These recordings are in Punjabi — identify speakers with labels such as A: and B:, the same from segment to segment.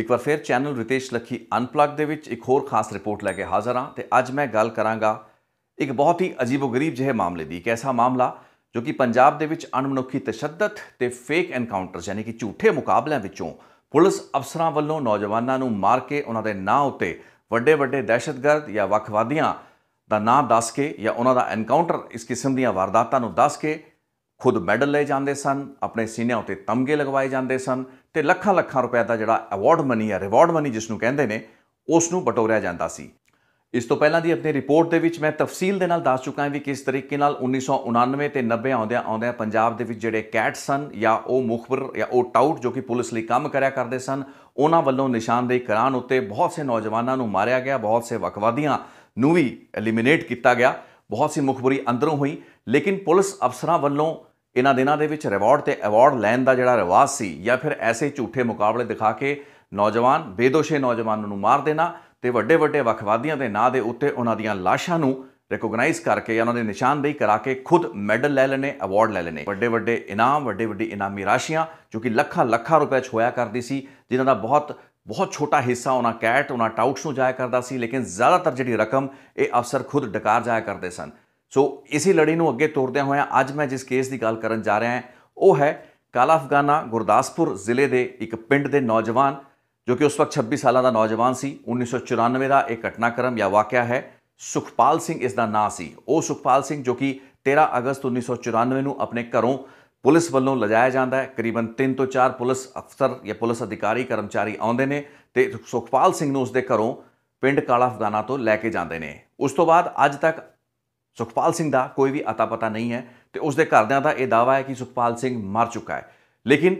A: ਇੱਕ ਵਾਰ ਫਿਰ ਚੈਨਲ ਰਿਤੇਸ਼ ਲੱਖੀ ਅਨਪਲੱਗ ਦੇ ਵਿੱਚ ਇੱਕ ਹੋਰ ਖਾਸ ਰਿਪੋਰਟ ਲੈ ਕੇ ਹਾਜ਼ਰ ਹਾਂ ਤੇ ਅੱਜ ਮੈਂ ਗੱਲ ਕਰਾਂਗਾ ਇੱਕ ਬਹੁਤ ਹੀ ਅਜੀਬੋ-ਗਰੀਬ ਜਿਹੇ ਮਾਮਲੇ ਦੀ ਇੱਕ ਐਸਾ ਮਾਮਲਾ ਜੋ ਕਿ ਪੰਜਾਬ ਦੇ ਵਿੱਚ ਅਣਮਨੁੱਖੀ ਤਸ਼ੱਦਦ ਤੇ ਫੇਕ ਐਨਕਾਊਂਟਰ ਯਾਨੀ ਕਿ ਝੂਠੇ ਮੁਕਾਬਲਿਆਂ ਵਿੱਚੋਂ ਪੁਲਿਸ ਅਫਸਰਾਂ ਵੱਲੋਂ ਨੌਜਵਾਨਾਂ ਨੂੰ ਮਾਰ ਕੇ ਉਹਨਾਂ ਦੇ ਨਾਂ ਉੱਤੇ ਵੱਡੇ-ਵੱਡੇ ਦਹਿਸ਼ਤਗਰਦ ਜਾਂ ਵਖਵਾਦੀਆਂ ਦਾ ਨਾਂ ਦੱਸ ਕੇ ਜਾਂ ਉਹਨਾਂ ਦਾ ਐਨਕਾਊਂਟਰ ਇਸ ਕਿਸਮ ਦੀਆਂ ਵਾਰਦਾਤਾਂ ਨੂੰ ਦੱਸ ਕੇ ਖੁਦ ਮੈਡਲ ਲੈ ਜਾਂਦੇ ਸਨ ਆਪਣੇ ਸੀਨਿਆਂ ਉੱਤੇ ਤਮਗੇ ਲਗਵਾਏ ਜਾਂਦੇ ਸਨ ਤੇ ਲੱਖਾਂ ਲੱਖਾਂ ਰੁਪਏ ਦਾ ਜਿਹੜਾ ਅਵਾਰਡ ਮਨੀ ਹੈ ਰਿਵਾਰਡ ਮਨੀ ਜਿਸ ਨੂੰ ਕਹਿੰਦੇ ਨੇ ਉਸ ਨੂੰ ਬਟੋਰਿਆ ਜਾਂਦਾ ਸੀ ਇਸ ਤੋਂ ਪਹਿਲਾਂ ਦੀ ਆਪਣੀ ਰਿਪੋਰਟ ਦੇ ਵਿੱਚ ਮੈਂ ਤਫਸੀਲ ਦੇ ਨਾਲ ਦੱਸ ਚੁੱਕਾ ਹਾਂ ਵੀ ਕਿਸ ਤਰੀਕੇ ਨਾਲ 1999 ਤੇ 90 ਆਉਂਦਿਆਂ ਆਉਂਦਿਆਂ ਪੰਜਾਬ ਦੇ ਵਿੱਚ ਜਿਹੜੇ ਕੈਟ ਸਨ ਜਾਂ ਉਹ ਮੁਖਬਰ ਜਾਂ ਉਹ ਟਾਊਟ ਜੋ ਕਿ ਪੁਲਿਸ ਲਈ ਕੰਮ ਕਰਿਆ ਕਰਦੇ ਸਨ ਉਹਨਾਂ ਵੱਲੋਂ ਨਿਸ਼ਾਨਦੇਹੀ ਕਰਾਨ ਉੱਤੇ ਬਹੁਤ ਸੇ ਨੌਜਵਾਨਾਂ ਨੂੰ ਮਾਰਿਆ ਗਿਆ ਬਹੁਤ ਸੇ ਵਕਵਾਦੀਆਂ ਨੂੰ ਵੀ ਐਲੀਮੀਨੇਟ ਕੀਤਾ ਗਿਆ ਬਹੁਤ ਸੀ ਮੁਖਬਰੀ ਅੰਦਰੋਂ ਹੋਈ ਲੇਕਿਨ ਪੁਲਿਸ ਅਫਸਰਾਂ ਵੱਲੋਂ ਇਹਨਾਂ ਦਿਨਾਂ ਦੇ ਵਿੱਚ ਰਿਵਾਰਡ ਤੇ ਅਵਾਰਡ ਲੈਣ ਦਾ ਜਿਹੜਾ ਰਿਵਾਜ ਸੀ ਜਾਂ ਫਿਰ ਐਸੇ ਝੂਠੇ ਮੁਕਾਬਲੇ ਦਿਖਾ ਕੇ ਨੌਜਵਾਨ ਬੇਦੋਸ਼ੇ ਨੌਜਵਾਨਾਂ ਨੂੰ ਮਾਰ ਦੇਣਾ ਤੇ ਵੱਡੇ ਵੱਡੇ ਵਖਵਾਦੀਆਂ ਦੇ ਨਾਂ ਦੇ ਉੱਤੇ ਉਹਨਾਂ ਦੀਆਂ ਲਾਸ਼ਾਂ ਨੂੰ ਰੈਕੋਗਨਾਈਜ਼ ਕਰਕੇ ਜਾਂ ਉਹਨਾਂ ਦੇ ਨਿਸ਼ਾਨਦੇਹੀ ਕਰਾ ਕੇ ਖੁਦ ਮੈਡਲ ਲੈ ਲੈਣੇ ਅਵਾਰਡ ਲੈ ਲੈਣੇ ਵੱਡੇ ਵੱਡੇ ਇਨਾਮ ਵੱਡੇ ਵੱਡੇ ਇਨਾਮੀ ਰਾਸ਼ੀਆਂ ਜੋ ਕਿ ਲੱਖਾਂ ਲੱਖਾਂ ਰੁਪਏ ਛੋਇਆ ਕਰਦੀ ਸੀ ਜਿਨ੍ਹਾਂ ਦਾ ਬਹੁਤ ਬਹੁਤ ਛੋਟਾ ਹਿੱਸਾ ਉਹਨਾਂ ਕੈਟ ਉਹਨਾਂ ਟਾਊਟਸ ਨੂੰ ਜਾਇਆ ਕਰਦਾ ਸੀ ਲੇਕਿਨ ਜ਼ਿਆਦਾਤਰ ਜਿਹੜੀ ਰਕਮ ਇਹ ਅਫਸਰ ਖੁਦ ਡਕਾਰ ਜਾਇਆ ਕਰਦੇ ਸਨ ਸੋ ਇਸੇ ਲੜੀ ਨੂੰ ਅੱਗੇ ਤੋਰਦਿਆਂ ਹੋਇਆਂ ਅੱਜ ਮੈਂ ਜਿਸ ਕੇਸ ਦੀ ਗੱਲ ਕਰਨ ਜਾ ਰਿਹਾ ਹਾਂ ਉਹ ਹੈ ਕਾਲਾ ਅਫਗਾਨਾ ਗੁਰਦਾਸਪੁਰ ਜ਼ਿਲ੍ਹੇ ਦੇ ਇੱਕ ਪਿੰਡ ਦੇ ਨੌਜਵਾਨ ਜੋ ਕਿ ਉਸ ਵਕਤ 26 ਸਾਲਾਂ ਦਾ ਨੌਜਵਾਨ ਸੀ 1994 ਦਾ ਇੱਕ ਘਟਨਾਕ੍ਰਮ ਜਾਂ ਵਾਕਿਆ ਹੈ ਸੁਖਪਾਲ ਸਿੰਘ ਇਸ ਦਾ ਨਾਂ ਸੀ ਉਹ ਸੁਖਪਾਲ ਸਿੰਘ ਜੋ ਕਿ 13 ਅਗਸਤ 1994 ਨੂੰ ਆਪਣੇ ਘਰੋਂ ਪੁਲਿਸ ਵੱਲੋਂ ਲਜਾਇਆ ਜਾਂਦਾ ਹੈ ਕਰੀਬਨ 3 ਤੋਂ 4 ਪੁਲਿਸ ਅਫਸਰ ਜਾਂ ਪੁਲਿਸ ਅਧਿਕਾਰੀ ਕਰਮਚਾਰੀ ਆਉਂਦੇ ਨੇ ਤੇ ਸੁਖਪਾਲ ਸਿੰਘ ਨੂੰ ਉਸ ਦੇ ਘਰੋਂ ਪਿੰਡ ਕਾਲਾ ਅਫਗਾਨਾ ਤੋਂ ਲੈ ਕੇ ਜਾਂਦੇ ਨੇ ਉਸ ਤੋਂ ਬਾਅਦ ਅੱਜ ਤੱਕ ਸੁਖਪਾਲ ਸਿੰਘ ਦਾ ਕੋਈ ਵੀ ਅਤਾ ਪਤਾ ਨਹੀਂ ਹੈ ਤੇ ਉਸ ਦੇ ਘਰਦਿਆਂ ਦਾ ਇਹ ਦਾਵਾ ਹੈ ਕਿ ਸੁਖਪਾਲ ਸਿੰਘ ਮਰ ਚੁੱਕਾ ਹੈ ਲੇਕਿਨ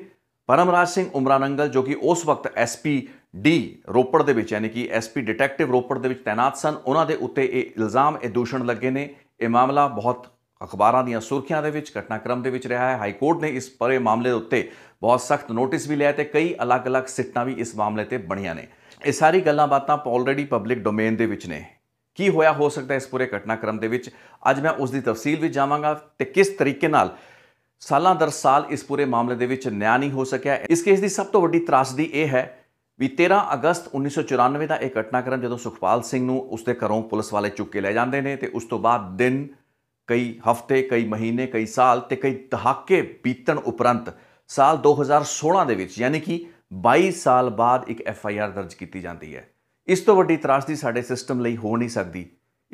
A: ਪਰਮਰਾਜ ਸਿੰਘ ਉਮਰਾਨੰਗਲ ਜੋ ਕਿ ਉਸ ਵਕਤ ਐਸਪੀ ਡੀ ਰੋਪੜ ਦੇ ਵਿੱਚ ਯਾਨੀ ਕਿ ਐਸਪੀ ਡਿਟੈਕਟਿਵ ਰੋਪੜ ਦੇ ਵਿੱਚ ਤਾਇਨਾਤ ਸਨ ਉਹਨਾਂ ਦੇ ਉੱਤੇ ਇਹ ਇਲਜ਼ਾਮ ਇਹ ਦੂਸ਼ਣ ਲੱਗੇ ਨੇ ਇਹ ਮਾਮਲਾ ਬਹੁਤ ਅਖਬਾਰਾਂ ਦੀਆਂ ਸੁਰਖੀਆਂ ਦੇ ਵਿੱਚ ਘਟਨਾਕ੍ਰਮ ਦੇ ਵਿੱਚ ਰਿਹਾ ਹੈ ਹਾਈ ਕੋਰਟ ਨੇ ਇਸ ਪਰੇ ਮਾਮਲੇ ਦੇ ਉੱਤੇ ਬਹੁਤ ਸਖਤ ਨੋਟਿਸ ਵੀ ਲਿਆ ਤੇ ਕਈ ਅਲੱਗ-ਅਲੱਗ ਸਿੱਟਾਂ ਵੀ ਇਸ ਮਾਮਲੇ ਤੇ ਬਣੀਆਂ ਨੇ ਇਹ ਸਾਰੀ ਗੱਲਾਂ ਬਾਤਾਂ ਆਲਰੇਡੀ ਪਬਲਿਕ ਡੋਮੇਨ ਦੇ ਵਿੱਚ ਨੇ ਕੀ ਹੋਇਆ ਹੋ ਸਕਦਾ ਇਸ ਪੂਰੇ ਘਟਨਾਕ੍ਰਮ ਦੇ ਵਿੱਚ ਅੱਜ ਮੈਂ ਉਸ ਦੀ ਤਫਸੀਲ ਵਿੱਚ ਜਾਵਾਂਗਾ ਤੇ ਕਿਸ ਤਰੀਕੇ ਨਾਲ ਸਾਲਾਂ ਦਰ ਸਾਲ ਇਸ ਪੂਰੇ ਮਾਮਲੇ ਦੇ ਵਿੱਚ ਨਿਆਂ ਨਹੀਂ ਹੋ ਸਕਿਆ ਇਸ ਕੇਸ ਦੀ ਸਭ ਤੋਂ ਵੱਡੀ ਤਰਾਸਦੀ ਇਹ ਹੈ ਵੀ 13 ਅਗਸਤ 1994 ਦਾ ਇਹ ਘਟਨਾਕ੍ਰਮ ਜਦੋਂ ਸੁਖਪਾਲ ਸਿੰਘ ਨੂੰ ਉਸਦੇ ਘਰੋਂ ਪੁਲਿਸ ਵਾਲੇ ਚੁੱਕ ਕੇ ਲੈ ਜਾਂਦੇ ਨੇ ਤੇ ਉਸ ਤੋਂ ਬਾਅਦ ਦਿਨ ਕਈ ਹਫ਼ਤੇ ਕਈ ਮਹੀਨੇ ਕਈ ਸਾਲ ਤੇ ਕਈ ਦਹਾਕੇ ਬੀਤਣ ਉਪਰੰਤ ਸਾਲ 2016 ਦੇ ਵਿੱਚ ਯਾਨੀ ਕਿ 22 ਸਾਲ ਬਾਅਦ ਇੱਕ ਐਫ ਆਈ ਆਰ ਦਰਜ ਕੀਤੀ ਜਾਂਦੀ ਹੈ ਇਸ ਤੋਂ ਵੱਡੀ ਤਰਾਸਦੀ ਸਾਡੇ ਸਿਸਟਮ ਲਈ ਹੋ ਨਹੀਂ ਸਕਦੀ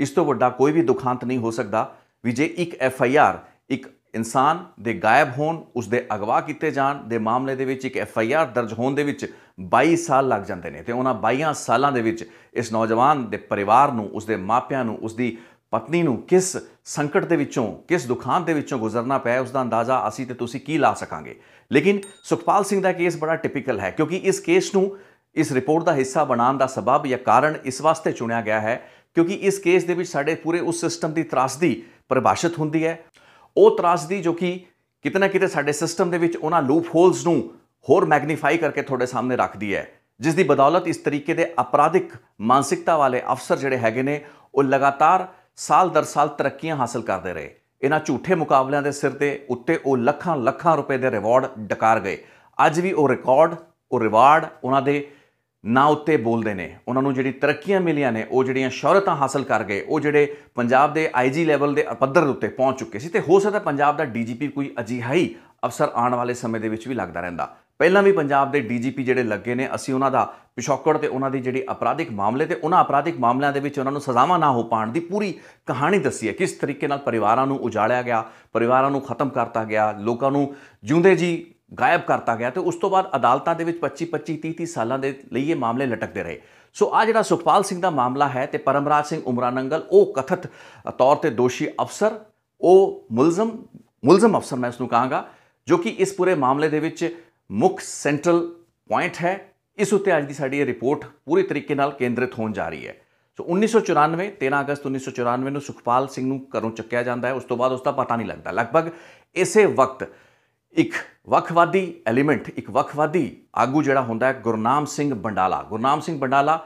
A: ਇਸ ਤੋਂ ਵੱਡਾ ਕੋਈ ਵੀ ਦੁਖਾਂਤ ਨਹੀਂ ਹੋ ਸਕਦਾ ਵੀ ਜੇ ਇੱਕ ਐਫ ਆਈ ਆਰ ਇੱਕ ਇਨਸਾਨ ਦੇ ਗਾਇਬ ਹੋਣ ਉਸ ਦੇ ਅਗਵਾ ਕੀਤੇ ਜਾਣ ਦੇ ਮਾਮਲੇ ਦੇ ਵਿੱਚ ਇੱਕ ਐਫ ਆਈ ਆਰ ਦਰਜ ਹੋਣ ਦੇ ਵਿੱਚ 22 ਸਾਲ ਲੱਗ ਜਾਂਦੇ ਨੇ ਤੇ ਉਹਨਾਂ 22 ਸਾਲਾਂ ਦੇ ਵਿੱਚ ਇਸ ਨੌਜਵਾਨ ਦੇ ਪਰਿਵਾਰ ਨੂੰ ਉਸ ਦੇ ਮਾਪਿਆਂ ਨੂੰ ਉਸ ਦੀ ਪਤਨੀ ਨੂੰ ਕਿਸ ਸੰਕਟ ਦੇ ਵਿੱਚੋਂ ਕਿਸ ਦੁਖਾਂਤ ਦੇ ਵਿੱਚੋਂ ਗੁਜ਼ਰਨਾ ਪਿਆ ਉਸ ਦਾ ਅੰਦਾਜ਼ਾ ਅਸੀਂ ਤੇ ਤੁਸੀਂ ਕੀ ਲਾ ਸਕਾਂਗੇ ਲੇਕਿਨ ਸੁਖਪਾਲ ਸਿੰਘ ਦਾ ਕੇਸ ਬੜਾ ਟਿਪੀਕਲ ਹੈ ਕਿਉਂਕਿ ਇਸ ਕੇਸ ਨੂੰ ਇਸ ਰਿਪੋਰਟ ਦਾ ਹਿੱਸਾ ਬਣਾਉਣ ਦਾ ਸਬਬ ਜਾਂ ਕਾਰਨ ਇਸ ਵਾਸਤੇ ਚੁਣਿਆ ਗਿਆ ਹੈ ਕਿਉਂਕਿ ਇਸ ਕੇਸ ਦੇ ਵਿੱਚ ਸਾਡੇ ਪੂਰੇ ਉਸ ਸਿਸਟਮ ਦੀ ਤਰਾਸਦੀ ਪਰਿਭਾਸ਼ਿਤ ਹੁੰਦੀ ਹੈ ਉਹ ਤਰਾਸਦੀ ਜੋ ਕਿ ਕਿਤਨਾ ਕਿਤੇ ਸਾਡੇ ਸਿਸਟਮ ਦੇ ਵਿੱਚ ਉਹਨਾਂ ਲੂਪ ਹੋਲਸ ਨੂੰ ਹੋਰ ਮੈਗਨੀਫਾਈ ਕਰਕੇ ਤੁਹਾਡੇ ਸਾਹਮਣੇ ਰੱਖਦੀ ਹੈ ਜਿਸ ਦੀ ਬਦੌਲਤ ਇਸ ਤਰੀਕੇ ਦੇ ਅਪਰਾਧਿਕ ਮਾਨਸਿਕਤਾ ਵਾਲੇ ਅਫਸਰ ਜਿਹੜੇ ਹੈਗੇ ਨੇ ਉਹ ਲਗਾਤਾਰ ਸਾਲ ਦਰ ਸਾਲ ਤਰੱਕੀਆਂ ਹਾਸਲ ਕਰਦੇ ਰਹੇ ਇਹਨਾਂ ਝੂਠੇ ਮੁਕਾਬਲਿਆਂ ਦੇ ਸਿਰ ਤੇ ਉੱਤੇ ਉਹ ਲੱਖਾਂ ਲੱਖਾਂ ਰੁਪਏ ਦੇ ਰਿਵਾਰਡ ਡਕਾਰ ਗਏ ਅੱਜ ਵੀ ਉਹ ਰਿਕਾਰਡ ਉਹ ਰਿਵਾਰਡ ਉਹਨਾਂ ਦੇ ਨਾ ਉੱਤੇ ਬੋਲਦੇ ਨੇ ਉਹਨਾਂ ਨੂੰ ਜਿਹੜੀ ਤਰੱਕੀਆਂ ਮਿਲੀਆਂ ਨੇ ਉਹ ਜਿਹੜੀਆਂ ਸ਼ੌਹਰਤਾਂ ਹਾਸਲ ਕਰ ਗਏ ਉਹ ਜਿਹੜੇ ਪੰਜਾਬ ਦੇ ਆਈਜੀ ਲੈਵਲ ਦੇ ਪੱਧਰ ਉੱਤੇ ਪਹੁੰਚ ਚੁੱਕੇ ਸੀ ਤੇ ਹੋ ਸਕਦਾ ਪੰਜਾਬ ਦਾ ਡੀਜੀਪੀ ਕੋਈ ਅਜਿਹਾ ਹੀ ਅਫਸਰ ਆਉਣ ਵਾਲੇ ਸਮੇਂ ਦੇ ਵਿੱਚ ਵੀ ਲੱਗਦਾ ਰਹਿੰਦਾ ਪਹਿਲਾਂ ਵੀ ਪੰਜਾਬ ਦੇ ਡੀਜੀਪੀ ਜਿਹੜੇ ਲੱਗੇ ਨੇ ਅਸੀਂ ਉਹਨਾਂ ਦਾ ਪਿਛੋਕੜ ਤੇ ਉਹਨਾਂ ਦੀ ਜਿਹੜੀ ਅਪਰਾਧਿਕ ਮਾਮਲੇ ਤੇ ਉਹਨਾਂ ਅਪਰਾਧਿਕ ਮਾਮਲਿਆਂ ਦੇ ਵਿੱਚ ਉਹਨਾਂ ਨੂੰ ਸਜ਼ਾਵਾਂ ਨਾ ਹੋ ਪਾਣ ਦੀ ਪੂਰੀ ਕਹਾਣੀ ਦੱਸੀ ਹੈ ਕਿਸ ਤਰੀਕੇ ਨਾਲ ਪਰਿਵਾਰਾਂ ਨੂੰ ਉਜਾੜਿਆ ਗਿਆ ਪਰਿਵਾਰਾਂ ਨੂੰ ਖਤਮ ਕਰਤਾ ਗਿਆ ਲੋਕਾਂ ਨੂੰ ਜਿਉਂਦੇ ਜੀ ਗਾਇਬ ਕਰਤਾ ਗਿਆ ਤੇ ਉਸ ਤੋਂ ਬਾਅਦ ਅਦਾਲਤਾਂ ਦੇ ਵਿੱਚ 25 25 30 30 ਸਾਲਾਂ ਦੇ ਲਈ ਇਹ ਮਾਮਲੇ ਲਟਕਦੇ ਰਹੇ ਸੋ ਆ ਜਿਹੜਾ ਸੁਖਪਾਲ ਸਿੰਘ ਦਾ ਮਾਮਲਾ ਹੈ ਤੇ ਪਰਮਰਾਜ ਸਿੰਘ ਉਮਰਾਨੰਗਲ ਉਹ ਕਥਤ ਤੌਰ ਤੇ ਦੋਸ਼ੀ ਅਫਸਰ ਉਹ ਮੁਲਜ਼ਮ ਮੁਲਜ਼ਮ ਅਫਸਰ ਮੈਂ ਇਸ ਨੂੰ ਕਹਾਂਗਾ ਜੋ ਕਿ ਇਸ ਪੂਰੇ ਮਾਮਲੇ ਦੇ ਵਿੱਚ ਮੁੱਖ ਸੈਂਟਰਲ ਪੁਆਇੰਟ ਹੈ ਇਸ ਉੱਤੇ ਅੱਜ ਦੀ ਸਾਡੀ ਇਹ ਰਿਪੋਰਟ ਪੂਰੀ ਤਰੀਕੇ ਨਾਲ ਕੇਂਦਰਿਤ ਹੋਣ ਜਾ ਰਹੀ ਹੈ ਸੋ 1994 13 ਅਗਸਤ 1994 ਨੂੰ ਸੁਖਪਾਲ ਸਿੰਘ ਨੂੰ ਘਰੋਂ ਚੱਕਿਆ ਜਾਂਦਾ ਹੈ ਉਸ ਤੋਂ ਬਾਅਦ ਉਸ ਦਾ ਪਤਾ ਨਹੀਂ ਲੱਗਦਾ ਲਗਭਗ ਇਸੇ ਵਕਤ ਇੱਕ ਵੱਖਵਾਦੀ ਐਲੀਮੈਂਟ ਇੱਕ ਵੱਖਵਾਦੀ ਆਗੂ ਜਿਹੜਾ ਹੁੰਦਾ ਹੈ ਗੁਰਨਾਮ ਸਿੰਘ ਬੰਡਾਲਾ ਗੁਰਨਾਮ ਸਿੰਘ ਬੰਡਾਲਾ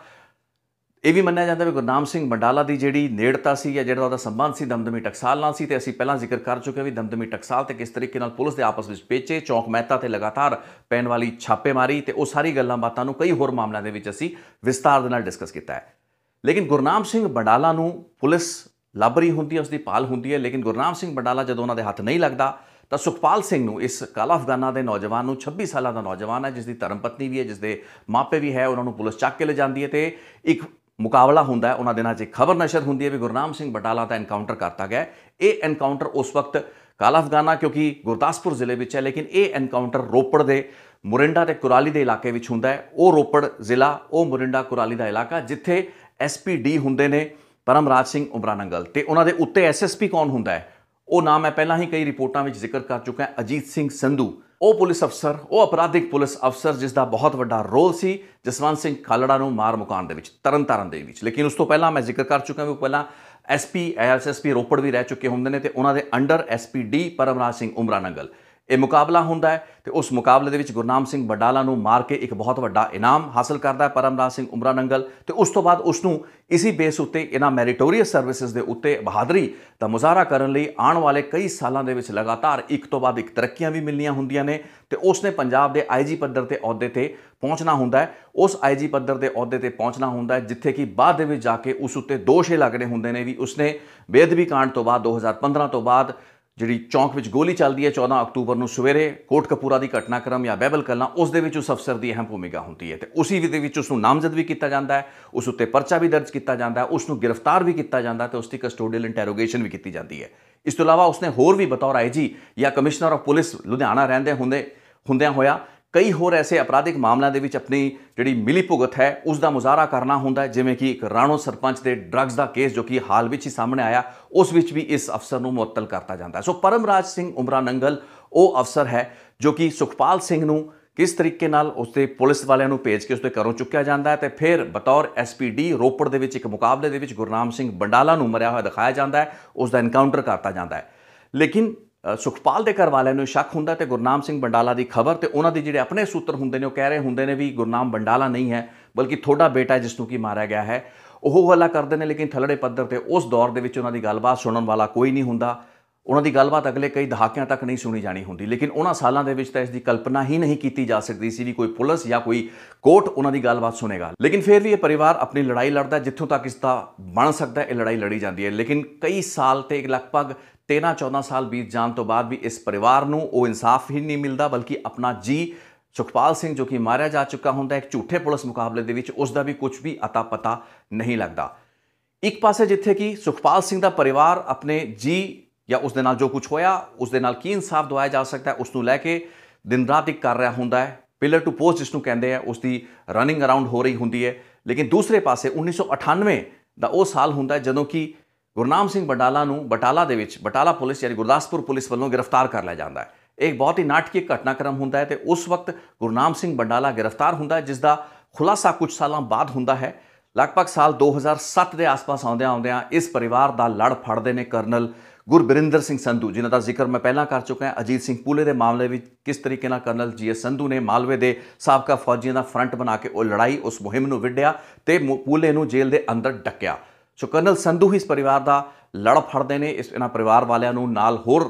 A: ਇਹ ਵੀ ਮੰਨਿਆ ਜਾਂਦਾ ਵੀ ਗੁਰਨਾਮ ਸਿੰਘ ਬੰਡਾਲਾ ਦੀ ਜਿਹੜੀ ਨੇੜਤਾ ਸੀ ਜਾਂ ਜਿਹੜਾ ਉਹਦਾ ਸੰਬੰਧ ਸੀ ਦਮਦਮੀ ਟਕਸਾਲ ਨਾਲ ਸੀ ਤੇ ਅਸੀਂ ਪਹਿਲਾਂ ਜ਼ਿਕਰ ਕਰ ਚੁੱਕੇ ਵੀ ਦਮਦਮੀ ਟਕਸਾਲ ਤੇ ਕਿਸ ਤਰੀਕੇ ਨਾਲ ਪੁਲਿਸ ਦੇ ਆਪਸ ਵਿੱਚ ਪੇਚੇ ਚੌਂਕ ਮਹਿਤਾ ਤੇ ਲਗਾਤਾਰ ਪੈਣ ਵਾਲੀ ਛਾਪੇਮਾਰੀ ਤੇ ਉਹ ਸਾਰੀ ਗੱਲਾਂ ਬਾਤਾਂ ਨੂੰ ਕਈ ਹੋਰ ਮਾਮਲਿਆਂ ਦੇ ਵਿੱਚ ਅਸੀਂ ਵਿਸਤਾਰ ਦੇ ਨਾਲ ਡਿਸਕਸ ਕੀਤਾ ਹੈ ਲੇਕਿਨ ਗੁਰਨਾਮ ਸਿੰਘ ਬੰਡਾਲਾ ਨੂੰ ਪੁਲਿਸ ਲੱਭ ਰਹੀ ਹੁੰਦੀ ਹੈ ਉਸ ਦੀ ਪਾਲ ਹੁੰਦੀ ਹੈ ਲੇਕਿਨ ਗੁਰਨਾਮ ਸਿੰਘ ਬੰਡਾਲਾ ਜਦੋਂ ਉਹਨਾਂ ਦੇ ਹੱਥ ਨਹੀਂ ਲੱਗਦਾ ਤਾਂ ਸੁਖਪਾਲ ਸਿੰਘ ਨੂੰ ਇਸ ਕਾਲਾ ਅਫਗਾਨਾ ਦੇ ਨੌਜਵਾਨ ਨੂੰ 26 ਸਾਲਾਂ ਦਾ ਨੌਜਵਾਨ ਹੈ ਜਿਸ ਦੀ ਧਰਮ ਪਤਨੀ ਵੀ ਹੈ ਜਿਸ ਦੇ ਮਾਪੇ ਵੀ ਹੈ ਉਹਨਾਂ ਨੂੰ ਪੁਲਿਸ ਚੱਕ ਕੇ ਲੈ ਜਾਂਦੀ ਹੈ ਤੇ ਇੱਕ ਮੁਕਾਬਲਾ ਹੁੰਦਾ ਹੈ ਉਹਨਾਂ ਦਿਨਾਂ 'ਚ ਖਬਰ ਨਸ਼ਰ ਹੁੰਦੀ ਹੈ ਵੀ ਗੁਰਨਾਮ ਸਿੰਘ ਬਟਾਲਾ ਦਾ ਐਨਕਾਊਂਟਰ ਕਰਤਾ ਗਿਆ ਇਹ ਐਨਕਾਊਂਟਰ ਉਸ ਵਕਤ ਕਾਲਾ ਅਫਗਾਨਾ ਕਿਉਂਕਿ ਗੁਰਦਾਸਪੁਰ ਜ਼ਿਲ੍ਹੇ ਵਿੱਚ ਹੈ ਲੇਕਿਨ ਇਹ ਐਨਕਾਊਂਟਰ ਰੋਪੜ ਦੇ ਮੁਰਿੰਡਾ ਤੇ ਕੁਰਾਲੀ ਦੇ ਇਲਾਕੇ ਵਿੱਚ ਹੁੰਦਾ ਹੈ ਉਹ ਰੋਪੜ ਜ਼ਿਲ੍ਹਾ ਉਹ ਮੁਰਿੰਡਾ ਕੁਰਾਲੀ ਦਾ ਇਲਾਕਾ ਜਿੱਥੇ ਐਸਪੀਡੀ ਹੁੰਦੇ ਨੇ ਪਰਮਰਾਜ ਸਿੰਘ ਉਮਰਾਨੰਗਲ ਤੇ ਉਹਨਾਂ ਦੇ ਉੱਤੇ ਐਸਐਸਪੀ ਕੌਣ ਹੁੰਦਾ ਹੈ ਉਹ ਨਾਮ ਮੈਂ ਪਹਿਲਾਂ ਹੀ ਕਈ ਰਿਪੋਰਟਾਂ ਵਿੱਚ ਜ਼ਿਕਰ ਕਰ ਚੁੱਕਾ ਹਾਂ ਅਜੀਤ ਸਿੰਘ ਸੰਧੂ ਉਹ ਪੁਲਿਸ ਅਫਸਰ ਉਹ ਅਪਰਾਧਿਕ ਪੁਲਿਸ ਅਫਸਰ ਜਿਸ ਦਾ ਬਹੁਤ ਵੱਡਾ ਰੋਲ ਸੀ ਜਸਵੰਤ ਸਿੰਘ ਖਾਲੜਾ ਨੂੰ ਮਾਰ ਮੁਕਾਨ ਦੇ ਵਿੱਚ ਤਰਨਤਾਰਨ ਦੇ ਵਿੱਚ ਲੇਕਿਨ ਉਸ ਤੋਂ ਪਹਿਲਾਂ ਮੈਂ ਜ਼ਿਕਰ ਕਰ ਚੁੱਕਾ ਹਾਂ ਉਹ ਪਹਿਲਾਂ ਐਸਪੀ ਐਸਐਸਪੀ ਰੋਪੜ ਵੀ ਰਹਿ ਚੁੱਕੇ ਹੁੰਦੇ ਨੇ ਤੇ ਉਹਨਾਂ ਦੇ under SP D Paramraj Singh Umranangal ਇਹ ਮੁਕਾਬਲਾ ਹੁੰਦਾ ਹੈ ਤੇ ਉਸ ਮੁਕਾਬਲੇ ਦੇ ਵਿੱਚ ਗੁਰਨਾਮ ਸਿੰਘ ਬਡਾਲਾ ਨੂੰ ਮਾਰ ਕੇ ਇੱਕ ਬਹੁਤ ਵੱਡਾ ਇਨਾਮ ਹਾਸਲ ਕਰਦਾ ਹੈ ਪਰਮਰਾਜ ਸਿੰਘ ਉਮਰਾ ਨੰਗਲ ਤੇ ਉਸ ਤੋਂ ਬਾਅਦ ਉਸ ਨੂੰ ਇਸੇ ਬੇਸ ਉੱਤੇ ਇਹਨਾਂ ਮੈਰੀਟੋਰੀਅਸ ਸਰਵਿਸਿਜ਼ ਦੇ ਉੱਤੇ ਬਹਾਦਰੀ ਦਾ ਮੁਜ਼ਾਹਰਾ ਕਰਨ ਲਈ ਆਉਣ ਵਾਲੇ ਕਈ ਸਾਲਾਂ ਦੇ ਵਿੱਚ ਲਗਾਤਾਰ ਇੱਕ ਤੋਂ ਬਾਅਦ ਇੱਕ ਤਰੱਕੀਆਂ ਵੀ ਮਿਲਣੀਆਂ ਹੁੰਦੀਆਂ ਨੇ ਤੇ ਉਸ ਨੇ ਪੰਜਾਬ ਦੇ ਆਈਜੀ ਪੱਧਰ ਤੇ ਅਹੁਦੇ ਤੇ ਪਹੁੰਚਣਾ ਹੁੰਦਾ ਹੈ ਉਸ ਆਈਜੀ ਪੱਧਰ ਦੇ ਅਹੁਦੇ ਤੇ ਪਹੁੰਚਣਾ ਹੁੰਦਾ ਹੈ ਜਿੱਥੇ ਕਿ ਬਾਅਦ ਦੇ ਵਿੱਚ ਜਾ ਕੇ ਉਸ ਉੱਤੇ ਦੋਸ਼ੇ ਲੱਗਣੇ ਹੁੰਦੇ ਨੇ ਵੀ ਉਸਨੇ ਬੇਅਦਬੀ ਕਾਂਡ ਤੋਂ ਬਾਅਦ 2015 ਤੋਂ ਬਾਅਦ ਜਿਹੜੀ ਚੌਂਕ ਵਿੱਚ ਗੋਲੀ ਚੱਲਦੀ ਹੈ 14 ਅਕਤੂਬਰ ਨੂੰ ਸਵੇਰੇ ਕੋਟਕਪੂਰਾ ਦੀ ਘਟਨਾਕ੍ਰਮ ਜਾਂ ਬੈਬਲ ਕਲਾ ਉਸ ਦੇ ਵਿੱਚ ਉਸ ਅਫਸਰ ਦੀ ਅਹਿਮ ਭੂਮਿਕਾ ਹੁੰਦੀ ਹੈ ਤੇ ਉਸੇ ਵੀ ਦੇ ਵਿੱਚ ਉਸ ਨੂੰ ਨਾਮਜ਼ਦ ਵੀ ਕੀਤਾ ਜਾਂਦਾ ਹੈ ਉਸ ਉੱਤੇ ਪਰਚਾ ਵੀ ਦਰਜ ਕੀਤਾ ਜਾਂਦਾ ਹੈ ਉਸ ਨੂੰ ਗ੍ਰਿਫਤਾਰ ਵੀ ਕੀਤਾ ਜਾਂਦਾ ਤੇ ਉਸ ਦੀ ਕਸਟੋਡੀਅਲ ਇੰਟਰੋਗੇਸ਼ਨ ਵੀ ਕੀਤੀ ਜਾਂਦੀ ਹੈ ਇਸ ਤੋਂ ਇਲਾਵਾ ਉਸਨੇ ਹੋਰ ਵੀ ਬਤੌਰ ਆਈਜੀ ਜਾਂ ਕਮਿਸ਼ਨਰ ਆਫ ਪੁਲਿਸ ਲੁਧਿਆਣਾ ਰਹਿੰਦੇ ਹੁੰਦੇ ਹੁੰਦਿਆਂ ਹੋਇਆ ਕਈ ਹੋਰ ਐਸੇ ਅਪਰਾਧਿਕ ਮਾਮਲਿਆਂ ਦੇ ਵਿੱਚ ਆਪਣੀ ਜਿਹੜੀ ਮਿਲੀ ਭੁਗਤ ਹੈ ਉਸ ਦਾ ਮੁਜ਼ਾਹਰਾ ਕਰਨਾ ਹੁੰਦਾ ਹੈ ਜਿਵੇਂ ਕਿ ਇੱਕ ਰਾਣੋ ਸਰਪੰਚ ਦੇ ਡਰੱਗਸ ਦਾ ਕੇਸ ਜੋ ਕਿ ਹਾਲ ਵਿੱਚ ਹੀ ਸਾਹਮਣੇ ਆਇਆ ਉਸ ਵਿੱਚ ਵੀ ਇਸ ਅਫਸਰ ਨੂੰ ਮੁਅੱਤਲ ਕਰਤਾ ਜਾਂਦਾ ਹੈ ਸੋ ਪਰਮਰਾਜ ਸਿੰਘ ਉਮਰਾ ਨੰਗਲ ਉਹ ਅਫਸਰ ਹੈ ਜੋ ਕਿ ਸੁਖਪਾਲ ਸਿੰਘ ਨੂੰ ਕਿਸ ਤਰੀਕੇ ਨਾਲ ਉਸਦੇ ਪੁਲਿਸ ਵਾਲਿਆਂ ਨੂੰ ਭੇਜ ਕੇ ਉਸਦੇ ਘਰੋਂ ਚੁੱਕਿਆ ਜਾਂਦਾ ਹੈ ਤੇ ਫਿਰ ਬਤੌਰ ਐਸਪੀਡੀ ਰੋਪੜ ਦੇ ਵਿੱਚ ਇੱਕ ਮੁਕਾਬਲੇ ਦੇ ਵਿੱਚ ਗੁਰਨਾਮ ਸਿੰਘ ਬੰਡਾਲਾ ਨੂੰ ਮਰਿਆ ਹੋਇਆ ਦਿਖਾਇਆ ਜਾਂਦਾ ਹੈ ਉਸ ਦਾ ਐਨਕਾਊਂਟਰ ਕਰਤਾ ਜਾਂਦਾ ਹੈ ਲੇਕਿਨ ਸੁਖਪਾਲ ਦੇ ਘਰ ਵਾਲਿਆਂ ਨੂੰ ਸ਼ੱਕ ਹੁੰਦਾ ਤੇ ਗੁਰਨਾਮ ਸਿੰਘ ਬੰਡਾਲਾ ਦੀ ਖਬਰ ਤੇ ਉਹਨਾਂ ਦੇ ਜਿਹੜੇ ਆਪਣੇ ਸੂਤਰ ਹੁੰਦੇ ਨੇ ਉਹ ਕਹਿ ਰਹੇ ਹੁੰਦੇ ਨੇ ਵੀ ਗੁਰਨਾਮ ਬੰਡਾਲਾ ਨਹੀਂ ਹੈ ਬਲਕਿ ਥੋੜਾ ਬੇਟਾ ਜਿਸ ਨੂੰ ਕੀ ਮਾਰਿਆ ਗਿਆ ਹੈ ਉਹ ਹੱਲਾ ਕਰਦੇ ਨੇ ਲੇਕਿਨ ਥਲੜੇ ਪੱਧਰ ਤੇ ਉਸ ਦੌਰ ਦੇ ਵਿੱਚ ਉਹਨਾਂ ਦੀ ਗੱਲਬਾਤ ਸੁਣਨ ਵਾਲਾ ਕੋਈ ਨਹੀਂ ਹੁੰਦਾ ਉਹਨਾਂ ਦੀ ਗੱਲਬਾਤ ਅਗਲੇ ਕਈ ਦਹਾਕਿਆਂ ਤੱਕ ਨਹੀਂ ਸੁਣੀ ਜਾਣੀ ਹੁੰਦੀ ਲੇਕਿਨ ਉਹਨਾਂ ਸਾਲਾਂ ਦੇ ਵਿੱਚ ਤਾਂ ਇਸ ਦੀ ਕਲਪਨਾ ਹੀ ਨਹੀਂ ਕੀਤੀ ਜਾ ਸਕਦੀ ਸੀ ਵੀ ਕੋਈ ਪੁਲਿਸ ਜਾਂ ਕੋਈ ਕੋਰਟ ਉਹਨਾਂ ਦੀ ਗੱਲਬਾਤ ਸੁਨੇਗਾ ਲੇਕਿਨ ਫਿਰ ਵੀ ਇਹ ਪਰਿਵਾਰ ਆਪਣੀ ਲੜਾਈ ਲੜਦਾ ਜਿੱਥੋਂ ਤੱਕ ਇਸ ਦਾ ਬਣ ਸਕਦਾ ਇਹ ਲੜਾਈ ਲੜੀ ਜਾਂਦੀ ਹੈ ਲੇਕਿਨ ਕਈ ਸਾਲ ਤੇ ਲਗਭਗ 13-14 ਸਾਲ ਬੀਤ ਜਾਣ ਤੋਂ ਬਾਅਦ ਵੀ ਇਸ ਪਰਿਵਾਰ ਨੂੰ ਉਹ ਇਨਸਾਫ ਹੀ ਨਹੀਂ ਮਿਲਦਾ ਬਲਕਿ ਆਪਣਾ ਜੀ ਸੁਖਪਾਲ ਸਿੰਘ ਜੋ ਕਿ ਮਾਰਿਆ ਜਾ ਚੁੱਕਾ ਹੁੰਦਾ ਇੱਕ ਝੂਠੇ ਪੁਲਿਸ ਮੁਕਾਬਲੇ ਦੇ ਵਿੱਚ ਉਸ ਦਾ ਵੀ ਕੁਝ ਵੀ ਅਤਾ ਪਤਾ ਨਹੀਂ ਲੱਗਦਾ ਇੱਕ ਪਾਸੇ ਜਿੱਥੇ ਕਿ ਸੁਖਪਾਲ ਸਿੰਘ ਦਾ ਪਰਿਵਾਰ ਆਪਣੇ ਜੀ ਜਾਂ ਉਸ ਦੇ ਨਾਲ ਜੋ ਕੁਝ ਹੋਇਆ ਉਸ ਦੇ ਨਾਲ ਕੀ ਇਨਸਾਫ ਦਵਾਇਆ ਜਾ ਸਕਦਾ ਉਸ ਨੂੰ ਲੈ ਕੇ ਦਿਨ ਰਾਤ ਇੱਕ ਕਰ ਰਿਹਾ ਹੁੰਦਾ ਹੈ ਪਿਲਰ ਟੂ ਪੋਸਟ ਜਿਸ ਨੂੰ ਕਹਿੰਦੇ ਆ ਉਸ ਦੀ ਰਨਿੰਗ ਅਰਾਊਂਡ ਹੋ ਰਹੀ ਹੁੰਦੀ ਹੈ ਲੇਕਿਨ ਦੂਸਰੇ ਪਾਸੇ 1998 ਦਾ ਉਹ ਸਾਲ ਹੁੰਦਾ ਜਦੋਂ ਕਿ ਗੁਰਨਾਮ ਸਿੰਘ ਬਟਾਲਾ ਨੂੰ ਬਟਾਲਾ ਦੇ ਵਿੱਚ ਬਟਾਲਾ ਪੁਲਿਸ ਯਾਨੀ ਗੁਰਦਾਸਪੁਰ ਪੁਲਿਸ ਵੱਲੋਂ ਗ੍ਰਿਫਤਾਰ ਕਰ ਲਿਆ ਜਾਂਦਾ ਹੈ ਇੱਕ ਬਹੁਤ ਹੀ ਨਾਟਕੀ ਘਟਨਾਕ੍ਰਮ ਹੁੰਦਾ ਹੈ ਤੇ ਉਸ ਵਕਤ ਗੁਰਨਾਮ ਸਿੰਘ ਬਟਾਲਾ ਗ੍ਰਿਫਤਾਰ ਹੁੰਦਾ ਹੈ ਜਿਸ ਦਾ ਖੁਲਾਸਾ ਕੁਝ ਸਾਲਾਂ ਬਾਅਦ ਹੁੰਦਾ ਹੈ ਲਗਭਗ ਸਾਲ 2007 ਦੇ ਆਸ-ਪਾਸ ਆਉਂਦਿਆਂ ਆਉਂਦਿਆਂ ਇਸ ਪਰਿਵਾਰ ਦਾ ਲੜ ਫੜਦੇ ਨੇ ਕਰਨਲ ਗੁਰਬਿਰਿੰਦਰ ਸਿੰਘ ਸੰਧੂ ਜਿਨ੍ਹਾਂ ਦਾ ਜ਼ਿਕਰ ਮੈਂ ਪਹਿਲਾਂ ਕਰ ਚੁੱਕਾ ਹਾਂ ਅਜੀਤ ਸਿੰਘ ਪੂਲੇ ਦੇ ਮਾਮਲੇ ਵਿੱਚ ਕਿਸ ਤਰੀਕੇ ਨਾਲ ਕਰਨਲ ਜੀਐਸ ਸੰਧੂ ਨੇ ਮਾਲਵੇ ਦੇ ਸਾਬਕਾ ਫੌਜੀਆਂ ਦਾ ਫਰੰਟ ਬਣਾ ਕੇ ਉਹ ਲੜਾਈ ਉਸ ਮੁਹਿੰਮ ਨੂੰ ਵਿੱਢਿਆ ਤੇ ਪੂਲੇ ਨੂੰ ਜੇਲ੍ਹ ਦੇ ਅੰਦਰ ਡੱਕਿਆ ਸੋ ਕਰਨਲ ਸੰਧੂ ਹੀ ਇਸ ਪਰਿਵਾਰ ਦਾ ਲੜ ਫੜਦੇ ਨੇ ਇਸ ਇਹਨਾਂ ਪਰਿਵਾਰ ਵਾਲਿਆਂ ਨੂੰ ਨਾਲ ਹੋਰ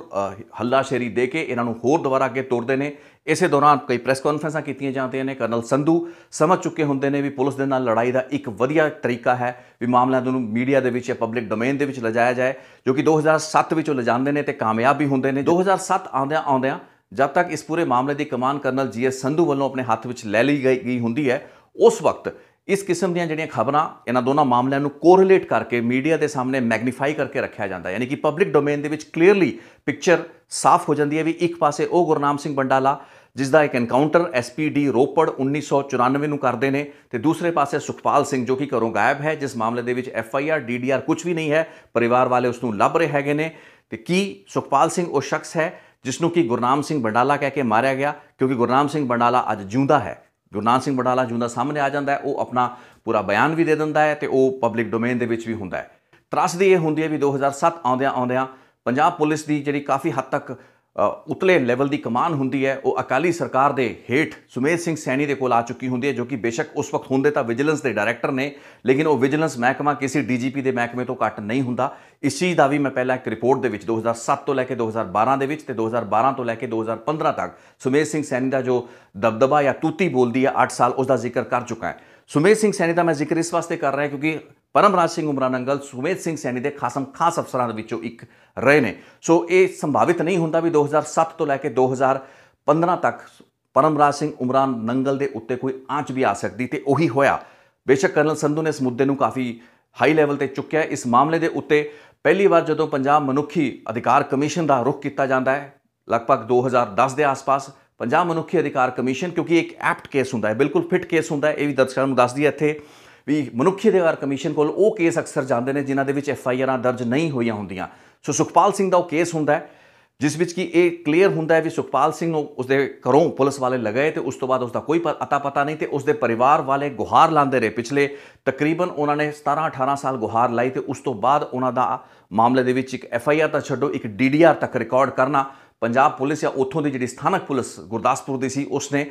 A: ਹੱਲਾਸ਼ੇਰੀ ਦੇ ਕੇ ਇਹਨਾਂ ਨੂੰ ਹੋਰ ਦੁਬਾਰਾ ਅੱਗੇ ਤੋਰਦੇ ਨੇ ਇਸੇ ਦੌਰਾਨ ਕਈ ਪ੍ਰੈਸ ਕਾਨਫਰੰਸਾਂ ਕੀਤੀਆਂ ਜਾਂਦੀਆਂ ਨੇ ਕਰਨਲ ਸੰਧੂ ਸਮਝ ਚੁੱਕੇ ਹੁੰਦੇ ਨੇ ਵੀ ਪੁਲਿਸ ਦੇ ਨਾਲ ਲੜਾਈ ਦਾ ਇੱਕ ਵਧੀਆ ਤਰੀਕਾ ਹੈ ਵੀ ਮਾਮਲਿਆਂ ਨੂੰ ਮੀਡੀਆ ਦੇ ਵਿੱਚ ਜਾਂ ਪਬਲਿਕ ਡੋਮੇਨ ਦੇ ਵਿੱਚ ਲਜਾਇਆ ਜਾਏ ਜੋ ਕਿ 2007 ਉਹ ਲਜਾਉਂਦੇ ਨੇ ਤੇ ਕਾਮਯਾਬ ਵੀ ਹੁੰਦੇ ਨੇ 2007 ਆਉਂਦਿਆਂ ਆਉਂਦਿਆਂ ਜਦ ਤੱਕ ਇਸ ਪੂਰੇ ਮਾਮਲੇ ਦੀ ਕਮਾਨ ਕਰਨਲ ਜੀਐਸ ਸੰਧੂ ਵੱਲੋਂ ਆਪਣੇ ਹੱਥ ਵਿੱਚ ਲੈ ਲਈ ਗਈ ਹੁੰਦੀ ਹੈ ਉਸ ਵਕਤ ਇਸ ਕਿਸਮ ਦੀਆਂ ਜਿਹੜੀਆਂ ਖਬਰਾਂ ਇਹਨਾਂ ਦੋਨਾਂ ਮਾਮਲਿਆਂ ਨੂੰ ਕੋਰਿਲੇਟ ਕਰਕੇ ਮੀਡੀਆ ਦੇ ਸਾਹਮਣੇ ਮੈਗਨੀਫਾਈ ਕਰਕੇ ਰੱਖਿਆ ਜਾਂਦਾ ਯਾਨੀ ਕਿ ਪਬਲਿਕ ਡੋਮੇਨ ਦੇ ਵਿੱਚ ਕਲੀਅਰਲੀ ਪਿਕਚਰ ਸਾਫ਼ ਹੋ ਜਾਂਦੀ ਹੈ ਵੀ ਇੱਕ ਪਾਸੇ ਉਹ ਗੁਰਨਾਮ ਸਿੰਘ ਬੰਡਾਲਾ ਜਿਸ ਦਾ ਇੱਕ ਐਨਕਾਊਂਟਰ ਐਸਪੀਡੀ ਰੋਪੜ 1994 ਨੂੰ ਕਰਦੇ ਨੇ ਤੇ ਦੂਸਰੇ ਪਾਸੇ ਸੁਖਪਾਲ ਸਿੰਘ ਜੋ ਕਿ ਘਰੋਂ ਗਾਇਬ ਹੈ ਜਿਸ ਮਾਮਲੇ ਦੇ ਵਿੱਚ ਐਫਆਈਆਰ ਡੀਡੀਆਰ ਕੁਝ ਵੀ ਨਹੀਂ ਹੈ ਪਰਿਵਾਰ ਵਾਲੇ ਉਸ ਨੂੰ ਲੱਭ ਰਹੇ ਹੈਗੇ ਨੇ ਤੇ ਕੀ ਸੁਖਪਾਲ ਸਿੰਘ ਉਹ ਸ਼ਖਸ ਹੈ ਜਿਸ ਨੂੰ ਕਿ ਗੁਰਨਾਮ ਸਿੰਘ ਬੰਡਾਲਾ ਕਹਿ ਕੇ ਮਾਰਿਆ ਗਿਆ ਕਿਉਂਕਿ ਗੁਰਨਾਮ ਸਿੰਘ ਬੰਡਾਲਾ ਅੱਜ ਜਿਉਂਦਾ ਹੈ ਗੁਰਨਾਮ ਸਿੰਘ ਬਟਾਲਾ ਜੁੰਦਾ ਸਾਹਮਣੇ ਆ ਜਾਂਦਾ ਹੈ ਉਹ ਆਪਣਾ ਪੂਰਾ ਬਿਆਨ ਵੀ ਦੇ ਦਿੰਦਾ ਹੈ ਤੇ ਉਹ ਪਬਲਿਕ ਡੋਮੇਨ ਦੇ ਵਿੱਚ ਵੀ ਹੁੰਦਾ ਹੈ ਤਰਸਦੀ ਇਹ ਹੁੰਦੀ ਹੈ ਵੀ 2007 ਆਉਂਦਿਆਂ ਆਉਂਦਿਆਂ ਪੰਜਾਬ ਪੁਲਿਸ ਦੀ ਜਿਹੜੀ ਕਾਫੀ ਹੱਦ ਤੱਕ ਉਤਲੇ ਲੈਵਲ ਦੀ ਕਮਾਨ ਹੁੰਦੀ ਹੈ ਉਹ ਅਕਾਲੀ ਸਰਕਾਰ ਦੇ ਹੇਠ ਸੁਮੇਧ ਸਿੰਘ ਸੈਣੀ ਦੇ ਕੋਲ ਆ ਚੁੱਕੀ ਹੁੰਦੀ ਹੈ ਜੋ ਕਿ ਬੇਸ਼ੱਕ ਉਸ ਵਕਤ ਹੁੰਦੇ ਤਾਂ ਵਿਜੀਲੈਂਸ ਦੇ ਡਾਇਰੈਕਟਰ ਨੇ ਲੇਕਿਨ ਉਹ ਵਿਜੀਲੈਂਸ ਮਹਿਕਮਾ ਕਿਸੇ ਡੀਜੀਪੀ ਦੇ ਮਹਿਕਮੇ ਤੋਂ ਘੱਟ ਨਹੀਂ ਹੁੰਦਾ ਇਸ ਚੀਜ਼ ਦਾ ਵੀ ਮੈਂ ਪਹਿਲਾਂ ਇੱਕ ਰਿਪੋਰਟ ਦੇ ਵਿੱਚ 2007 ਤੋਂ ਲੈ ਕੇ 2012 ਦੇ ਵਿੱਚ ਤੇ 2012 ਤੋਂ ਲੈ ਕੇ 2015 ਤੱਕ ਸੁਮੇਧ ਸਿੰਘ ਸੈਣੀ ਦਾ ਜੋ ਦਬਦਬਾ ਜਾਂ ਤੂਤੀ ਬੋਲਦੀ ਹੈ 8 ਸਾਲ ਉਸ ਦਾ ਜ਼ਿਕਰ ਕਰ ਚੁੱਕਾ ਹੈ ਸੁਮੇਧ ਸਿੰਘ ਸੈਣੀ ਦਾ ਮੈਂ ਜ਼ਿਕਰ ਇਸ ਵਾਸਤੇ ਕਰ ਰਿਹਾ ਕਿਉਂਕਿ ਪਰਮਰਾਜ ਸਿੰਘ ਉਮਰਾਨੰਗਲ ਸੁਮੇਤ ਸਿੰਘ ਸੈਣੀ ਦੇ ਖਾਸਮ ਖਾਸ ਅਫਸਰਾਂ ਦੇ ਵਿੱਚੋਂ ਇੱਕ ਰਹੇ ਨੇ ਸੋ ਇਹ ਸੰਭਾਵਿਤ ਨਹੀਂ ਹੁੰਦਾ ਵੀ 2007 ਤੋਂ ਲੈ ਕੇ 2015 ਤੱਕ ਪਰਮਰਾਜ ਸਿੰਘ ਉਮਰਾਨ ਨੰਗਲ ਦੇ ਉੱਤੇ ਕੋਈ ਆਂਚ ਵੀ ਆ ਸਕਦੀ ਤੇ ਉਹੀ ਹੋਇਆ ਬੇਸ਼ੱਕ ਕਰਨਲ ਸੰਧੂ ਨੇ ਇਸ ਮੁੱਦੇ ਨੂੰ ਕਾਫੀ ਹਾਈ ਲੈਵਲ ਤੇ ਚੁੱਕਿਆ ਇਸ ਮਾਮਲੇ ਦੇ ਉੱਤੇ ਪਹਿਲੀ ਵਾਰ ਜਦੋਂ ਪੰਜਾਬ ਮਨੁੱਖੀ ਅਧਿਕਾਰ ਕਮਿਸ਼ਨ ਦਾ ਰੁਖ ਕੀਤਾ ਜਾਂਦਾ ਹੈ ਲਗਭਗ 2010 ਦੇ ਆਸ-ਪਾਸ ਪੰਜਾਬ ਮਨੁੱਖੀ ਅਧਿਕਾਰ ਕਮਿਸ਼ਨ ਕਿਉਂਕਿ ਇੱਕ ਐਪਟ ਕੇਸ ਹੁੰਦਾ ਹੈ ਬਿਲਕੁਲ ਫਿਟ ਕੇਸ ਹੁੰਦਾ ਹੈ ਇਹ ਵੀ ਦਰਸ਼ਕਾਂ ਨੂੰ ਦੱਸਦੀ ਹੈ ਇੱਥੇ ਵੀ ਮਨੁੱਖੀ ਅਧਿਕਾਰ ਕਮਿਸ਼ਨ ਕੋਲ ਉਹ ਕੇਸ ਅਕਸਰ ਜਾਂਦੇ ਨੇ ਜਿਨ੍ਹਾਂ ਦੇ ਵਿੱਚ ਐਫ ਆਈ ਆਰਾਂ ਦਰਜ ਨਹੀਂ ਹੋਈਆਂ ਹੁੰਦੀਆਂ ਸੋ ਸੁਖਪਾਲ ਸਿੰਘ ਦਾ ਉਹ ਕੇਸ ਹੁੰਦਾ ਹੈ ਜਿਸ ਵਿੱਚ ਕਿ ਇਹ ਕਲੀਅਰ ਹੁੰਦਾ ਹੈ ਵੀ ਸੁਖਪਾਲ ਸਿੰਘ ਨੂੰ ਉਸਦੇ ਘਰੋਂ ਪੁਲਿਸ ਵਾਲੇ ਲਗਾਏ ਤੇ ਉਸ ਤੋਂ ਬਾਅਦ ਉਸਦਾ ਕੋਈ ਪਤਾ ਪਤਾ ਨਹੀਂ ਤੇ ਉਸਦੇ ਪਰਿਵਾਰ ਵਾਲੇ ਗੁਹਾਰ ਲਾਉਂਦੇ ਰਹੇ ਪਿਛਲੇ ਤਕਰੀਬਨ ਉਹਨਾਂ ਨੇ 17 18 ਸਾਲ ਗੁਹਾਰ ਲਾਈ ਤੇ ਉਸ ਤੋਂ ਬਾਅਦ ਉਹਨਾਂ ਦਾ ਮਾਮਲੇ ਦੇ ਵਿੱਚ ਇੱਕ ਐਫ ਆਈ ਆਰ ਤਾਂ ਛੱਡੋ ਇੱਕ ਡੀ ਡੀ ਆਰ ਤੱਕ ਰਿਕਾਰਡ ਕਰਨਾ ਪੰਜਾਬ ਪੁਲਿਸ ਜਾਂ ਉੱਥੋਂ ਦੀ ਜਿਹੜੀ ਸਥਾਨਕ ਪੁਲਿਸ ਗੁਰਦਾਸਪੁਰ ਦੀ ਸੀ ਉਸਨੇ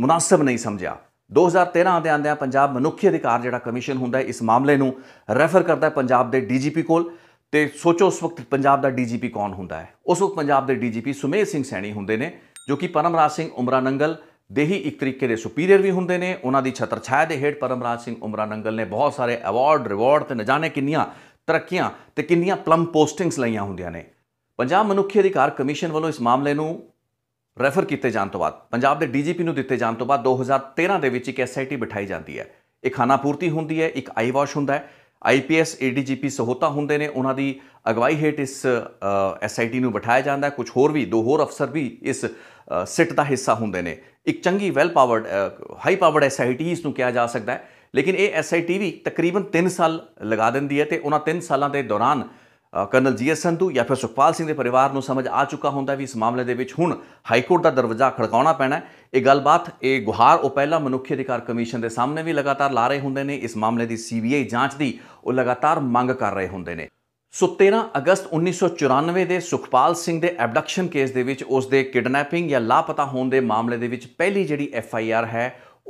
A: ਮੁਨਾਸਬ ਨਹੀਂ ਸਮਝਿਆ 2013 ਦੇ ਆਂਦਿਆਂ ਪੰਜਾਬ ਮਨੁੱਖੀ ਅਧਿਕਾਰ ਜਿਹੜਾ ਕਮਿਸ਼ਨ ਹੁੰਦਾ ਹੈ ਇਸ ਮਾਮਲੇ ਨੂੰ ਰੈਫਰ ਕਰਦਾ ਹੈ ਪੰਜਾਬ ਦੇ ਡੀਜੀਪੀ ਕੋਲ ਤੇ ਸੋਚੋ ਉਸ ਵਕਤ ਪੰਜਾਬ ਦਾ ਡੀਜੀਪੀ ਕੌਣ ਹੁੰਦਾ ਹੈ ਉਸ ਵਕਤ ਪੰਜਾਬ ਦੇ ਡੀਜੀਪੀ ਸੁਮੇਸ਼ ਸਿੰਘ ਸੈਣੀ ਹੁੰਦੇ ਨੇ ਜੋ ਕਿ ਪਰਮਰਾਜ ਸਿੰਘ ਉਮਰਾ ਨੰਗਲ ਦੇ ਹੀ ਇੱਕ ਤਰੀਕੇ ਦੇ ਸੁਪੀਰੀਅਰ ਵੀ ਹੁੰਦੇ ਨੇ ਉਹਨਾਂ ਦੀ ਛਤਰਛਾਇਆ ਦੇ ਹੇਠ ਪਰਮਰਾਜ ਸਿੰਘ ਉਮਰਾ ਨੰਗਲ ਨੇ ਬਹੁਤ ਸਾਰੇ ਅਵਾਰਡ ਰਿਵਾਰਡ ਤੇ ਨਾ ਜਾਣੇ ਕਿੰਨੀਆਂ ਤਰੱਕੀਆਂ ਤੇ ਕਿੰਨੀਆਂ ਪਲਮ ਪੋਸਟਿੰਗਸ ਲਈਆਂ ਹੁੰਦੀਆਂ ਨੇ ਪੰਜਾਬ ਮਨੁੱਖੀ ਅਧਿਕਾਰ ਕਮਿਸ਼ਨ ਵੱਲੋਂ ਇਸ ਮਾਮਲੇ ਨੂੰ ਰੈਫਰ ਕੀਤੇ ਜਾਣ ਤੋਂ ਬਾਅਦ ਪੰਜਾਬ ਦੇ ਡੀਜੀਪੀ ਨੂੰ ਦਿੱਤੇ ਜਾਣ ਤੋਂ ਬਾਅਦ 2013 ਦੇ ਵਿੱਚ ਇੱਕ ਐਸਆਈਟੀ ਬਿਠਾਈ ਜਾਂਦੀ ਹੈ ਇਹ ਖਾਣਾ ਪੂਰਤੀ ਹੁੰਦੀ ਹੈ ਇੱਕ ਆਈ ਵਾਸ਼ ਹੁੰਦਾ ਹੈ ਆਈਪੀਐਸ ਏਡੀਜੀਪੀ ਸਹੋਤਾ ਹੁੰਦੇ ਨੇ ਉਹਨਾਂ ਦੀ ਅਗਵਾਈ ਹੇਠ ਇਸ ਐਸਆਈਟੀ ਨੂੰ ਬਿਠਾਇਆ ਜਾਂਦਾ ਹੈ ਕੁਝ ਹੋਰ ਵੀ ਦੋ ਹੋਰ ਅਫਸਰ ਵੀ ਇਸ ਸਿੱਟ ਦਾ ਹਿੱਸਾ ਹੁੰਦੇ ਨੇ ਇੱਕ ਚੰਗੀ well powered high powered SIT ਇਸ ਨੂੰ ਕਿਹਾ ਜਾ ਸਕਦਾ ਹੈ ਲੇਕਿਨ ਇਹ ਐਸਆਈਟੀ ਵੀ ਤਕਰੀਬਨ 3 ਸਾਲ ਲਗਾ ਦਿੰਦੀ ਹੈ ਤੇ ਉਹਨਾਂ 3 ਸਾਲਾਂ ਦੇ ਦੌਰਾਨ ਕਰਨਲ ਜੀਐਸ ਸੰਧੂ ਜਾਂ ਫਿਰ ਸੁਖਪਾਲ ਸਿੰਘ ਦੇ ਪਰਿਵਾਰ ਨੂੰ ਸਮਝ ਆ ਚੁੱਕਾ ਹੁੰਦਾ ਵੀ ਇਸ ਮਾਮਲੇ ਦੇ ਵਿੱਚ ਹੁਣ ਹਾਈ ਕੋਰਟ ਦਾ ਦਰਵਾਜ਼ਾ ਖੜਕਾਉਣਾ ਪੈਣਾ ਇਹ ਗੱਲਬਾਤ ਇਹ ਗੁਹਾਰ ਉਹ ਪਹਿਲਾ ਮਨੁੱਖੀ ਅਧਿਕਾਰ ਕਮਿਸ਼ਨ ਦੇ ਸਾਹਮਣੇ ਵੀ ਲਗਾਤਾਰ ਲਾ ਰਹੇ ਹੁੰਦੇ ਨੇ ਇਸ ਮਾਮਲੇ ਦੀ ਸੀਬੀਆਈ ਜਾਂਚ ਦੀ ਉਹ ਲਗਾਤਾਰ ਮੰਗ ਕਰ ਰਹੇ ਹੁੰਦੇ ਨੇ ਸੋ 13 ਅਗਸਤ 1994 ਦੇ ਸੁਖਪਾਲ ਸਿੰਘ ਦੇ ਐਬਡਕਸ਼ਨ ਕੇਸ ਦੇ ਵਿੱਚ ਉਸ ਦੇ ਕਿਡਨੈਪਿੰਗ ਜਾਂ ਲਾਪਤਾ ਹੋਣ ਦੇ ਮਾਮਲੇ ਦੇ ਵਿੱਚ ਪਹਿਲੀ ਜਿਹੜੀ ਐਫ ਆਈ ਆਰ ਹੈ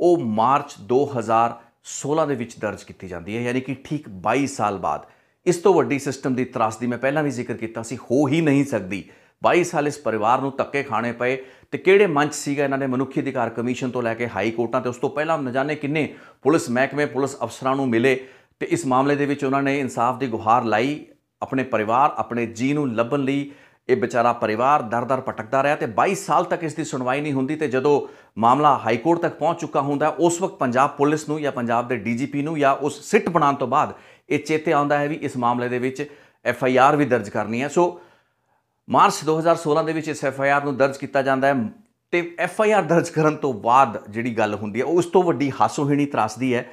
A: ਉਹ ਮਾਰਚ 2016 ਦੇ ਵਿੱਚ ਦਰਜ ਕੀਤੀ ਜਾਂਦੀ ਹੈ ਯਾਨੀ ਕਿ ਠੀਕ 22 ਸਾਲ ਬਾਅਦ ਇਸ ਤੋਂ ਵੱਡੀ ਸਿਸਟਮ ਦੀ ਤਰਾਸਦੀ ਮੈਂ ਪਹਿਲਾਂ ਵੀ ਜ਼ਿਕਰ ਕੀਤਾ ਸੀ ਹੋ ਹੀ ਨਹੀਂ ਸਕਦੀ 22 ਸਾਲ ਇਸ ਪਰਿਵਾਰ ਨੂੰ ਤੱਕੇ ਖਾਣੇ ਪਏ ਤੇ ਕਿਹੜੇ ਮੰਚ ਸੀਗਾ ਇਹਨਾਂ ਨੇ ਮਨੁੱਖੀ ਅਧਿਕਾਰ ਕਮਿਸ਼ਨ ਤੋਂ ਲੈ ਕੇ ਹਾਈ ਕੋਰਟਾਂ ਤੇ ਉਸ ਤੋਂ ਪਹਿਲਾਂ ਨਾ ਜਾਣੇ ਕਿੰਨੇ ਪੁਲਿਸ ਮਹਿਕਮੇ ਪੁਲਿਸ ਅਫਸਰਾਂ ਨੂੰ ਮਿਲੇ ਤੇ ਇਸ ਮਾਮਲੇ ਦੇ ਵਿੱਚ ਉਹਨਾਂ ਨੇ ਇਨਸਾਫ ਦੀ ਗੁਹਾਰ ਲਾਈ ਆਪਣੇ ਪਰਿਵਾਰ ਆਪਣੇ ਜੀ ਨੂੰ ਲੱਭਣ ਲਈ ਇਹ ਵਿਚਾਰਾ ਪਰਿਵਾਰ ਦਰ-ਦਰ ਪਟਕਦਾ ਰਿਹਾ ਤੇ 22 ਸਾਲ ਤੱਕ ਇਸ ਦੀ ਸੁਣਵਾਈ ਨਹੀਂ ਹੁੰਦੀ ਤੇ ਜਦੋਂ ਮਾਮਲਾ ਹਾਈ ਕੋਰਟ ਤੱਕ ਪਹੁੰਚ ਚੁੱਕਾ ਹੁੰਦਾ ਉਸ ਵਕਤ ਪੰਜਾਬ ਪੁਲਿਸ ਨੂੰ ਜਾਂ ਪੰਜਾਬ ਦੇ ਡੀਜੀਪੀ ਨੂੰ ਜਾਂ ਉਸ ਸਿੱਟ ਬਣਾਉਣ ਤੋਂ ਬਾਅਦ ਇਹ ਚੇਤੇ ਆਉਂਦਾ ਹੈ ਵੀ ਇਸ ਮਾਮਲੇ ਦੇ ਵਿੱਚ ਐਫ ਆਈ ਆਰ ਵੀ ਦਰਜ ਕਰਨੀ ਹੈ ਸੋ ਮਾਰਚ 2016 ਦੇ ਵਿੱਚ ਇਸ ਐਫ ਆਈ ਆਰ ਨੂੰ ਦਰਜ ਕੀਤਾ ਜਾਂਦਾ ਹੈ ਤੇ ਐਫ ਆਈ ਆਰ ਦਰਜ ਕਰਨ ਤੋਂ ਬਾਅਦ ਜਿਹੜੀ ਗੱਲ ਹੁੰਦੀ ਹੈ ਉਸ ਤੋਂ ਵੱਡੀ ਹਾਸੋਹੀਣੀ ਤਰਾਸਦੀ ਹੈ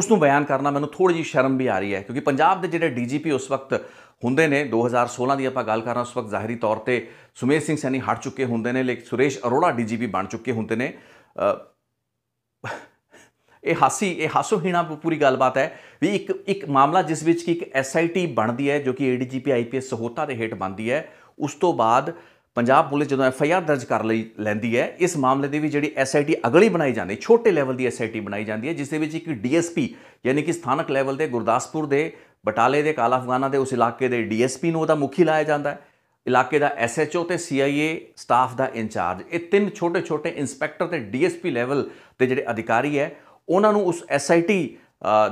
A: ਉਸ ਨੂੰ ਬਿਆਨ ਕਰਨਾ ਮੈਨੂੰ ਥੋੜੀ ਜੀ ਸ਼ਰਮ ਵੀ ਆ ਰਹੀ ਹੈ ਕਿਉਂਕਿ ਪੰਜਾਬ ਦੇ ਜਿਹੜੇ ਡੀਜੀਪੀ ਉਸ ਵਕਤ ਹੁੰਦੇ ਨੇ 2016 ਦੀ ਆਪਾਂ ਗੱਲ ਕਰ ਰਹੇ ਉਸ ਵਕਤ ਜ਼ਾਹਿਰੀ ਤੌਰ ਤੇ ਸੁਮੇਸ਼ ਸਿੰਘ ਸੈਣੀ ਹਟ ਚੁੱਕੇ ਹੁੰਦੇ ਨੇ ਲੇਕਿਨ ਸੁਰੇਸ਼ ਅਰੋੜਾ ਡੀਜੀਪੀ ਬਣ ਚੁੱਕੇ ਹੁੰਦੇ ਨੇ ਇਹ ਹਾਸੀ ਇਹ ਹਾਸੋਹੀਣਾ ਪੂਰੀ ਗੱਲਬਾਤ ਹੈ ਵੀ ਇੱਕ ਇੱਕ ਮਾਮਲਾ ਜਿਸ ਵਿੱਚ ਕਿ ਇੱਕ ਐਸਆਈਟੀ ਬਣਦੀ ਹੈ ਜੋ ਕਿ ਏਡੀਜੀਪੀ ਆਈਪੀਐਸ ਸਹੋਤਾ ਦੇ ਹੇਠ ਬਣਦੀ ਹੈ ਉਸ ਤੋਂ ਬਾਅਦ ਪੰਜਾਬ ਪੁਲਿਸ ਜਦੋਂ ਐਫਆਈਆਰ ਦਰਜ ਕਰ ਲਈ ਲੈਂਦੀ ਹੈ ਇਸ ਮਾਮਲੇ ਦੇ ਵੀ ਜਿਹੜੀ ਐਸਆਈਟੀ ਅਗਲੀ ਬਣਾਈ ਜਾਂਦੀ ਛੋਟੇ ਲੈਵਲ ਦੀ ਐਸਆਈਟੀ ਬਣਾਈ ਜਾਂਦੀ ਹੈ ਜਿਸ ਦੇ ਵਿੱਚ ਇੱਕ ਡੀਐਸਪੀ ਯਾਨੀ ਕਿ ਸਥਾਨਕ ਲੈਵਲ ਦੇ ਗੁਰਦਾਸਪੁਰ ਦੇ ਬਟਾਲੇ ਦੇ ਕਾਲਾ ਅਫਗਾਨਾ ਦੇ ਉਸ ਇਲਾਕੇ ਦੇ ਡੀਐਸਪੀ ਨੂੰ ਉਹਦਾ ਮੁਖੀ ਲਾਇਆ ਜਾਂਦਾ ਹੈ ਇਲਾਕੇ ਦਾ ਐਸਐਚਓ ਤੇ ਸੀਆਈਏ ਸਟਾਫ ਦਾ ਇੰਚਾਰਜ ਇਹ ਤਿੰਨ ਛੋਟੇ-ਛੋਟੇ ਇਨਸਪੈਕਟਰ ਤੇ ਡੀਐਸਪੀ ਲੈਵਲ ਤੇ ਜਿਹੜੇ ਅਧਿਕਾਰੀ ਹੈ ਉਹਨਾਂ ਨੂੰ ਉਸ ਐਸਆਈਟੀ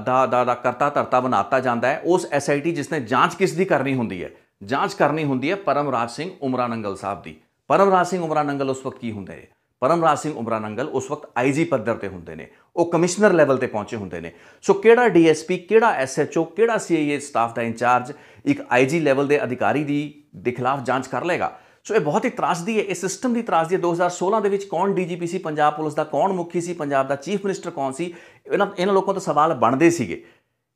A: ਦਾ ਦਾ ਦਾ ਕਰਤਾ ਧਰਤਾ ਬਣਾਤਾ ਜਾਂਦਾ ਹੈ ਉਸ ਐਸਆਈਟੀ ਜਿਸ ਨੇ ਜਾਂਚ ਕਿਸ ਦੀ ਕਰਨੀ ਹੁੰਦੀ ਹੈ ਜਾਂਚ ਕਰਨੀ ਹੁੰਦੀ ਹੈ ਪਰਮਰਾਜ ਸਿੰਘ ਉਮਰਾਨੰਗਲ ਸਾਹਿਬ ਦੀ ਪਰਮਰਾਜ ਸਿੰਘ ਉਮਰਾਨੰਗਲ ਉਸ ਵਕਤ ਕੀ ਹੁੰਦੇ ਨੇ ਪਰਮਰਾਜ ਸਿੰਘ ਉਮਰਾਨੰਗਲ ਉਸ ਵਕਤ ਆਈਜੀ ਪੱਧਰ ਤੇ ਹੁੰਦੇ ਨੇ ਉਹ ਕਮਿਸ਼ਨਰ ਲੈਵਲ ਤੇ ਪਹੁੰਚੇ ਹੁੰਦੇ ਨੇ ਸੋ ਕਿਹੜਾ ਡੀਐਸਪੀ ਕਿਹੜਾ ਐਸਐਚਓ ਕਿਹੜਾ ਸੀਆਈਏ ਸਟਾਫ ਦਾ ਇੰਚਾਰਜ ਇੱਕ ਆਈਜੀ ਲੈਵਲ ਦੇ ਅਧਿਕਾਰੀ ਦੀ ਦੇ ਖਿਲਾਫ ਜਾਂਚ ਕਰ ਲੇਗਾ ਸੋ ਇਹ ਬਹੁਤ ਹੀ ਤਰਾਸਦੀ ਹੈ ਇਹ ਸਿਸਟਮ ਦੀ ਤਰਾਸਦੀ ਹੈ 2016 ਦੇ ਵਿੱਚ ਕੌਣ ਡੀਜੀਪੀ ਸੀ ਪੰਜਾਬ ਪੁਲਿਸ ਦਾ ਕੌਣ ਮੁਖੀ ਸੀ ਪੰਜਾਬ ਦਾ ਚੀਫ ਮਿਨਿਸਟਰ ਕੌਣ ਸੀ ਇਹਨਾਂ ਲੋਕਾਂ ਤੋਂ ਸਵਾਲ ਬਣਦੇ ਸੀਗੇ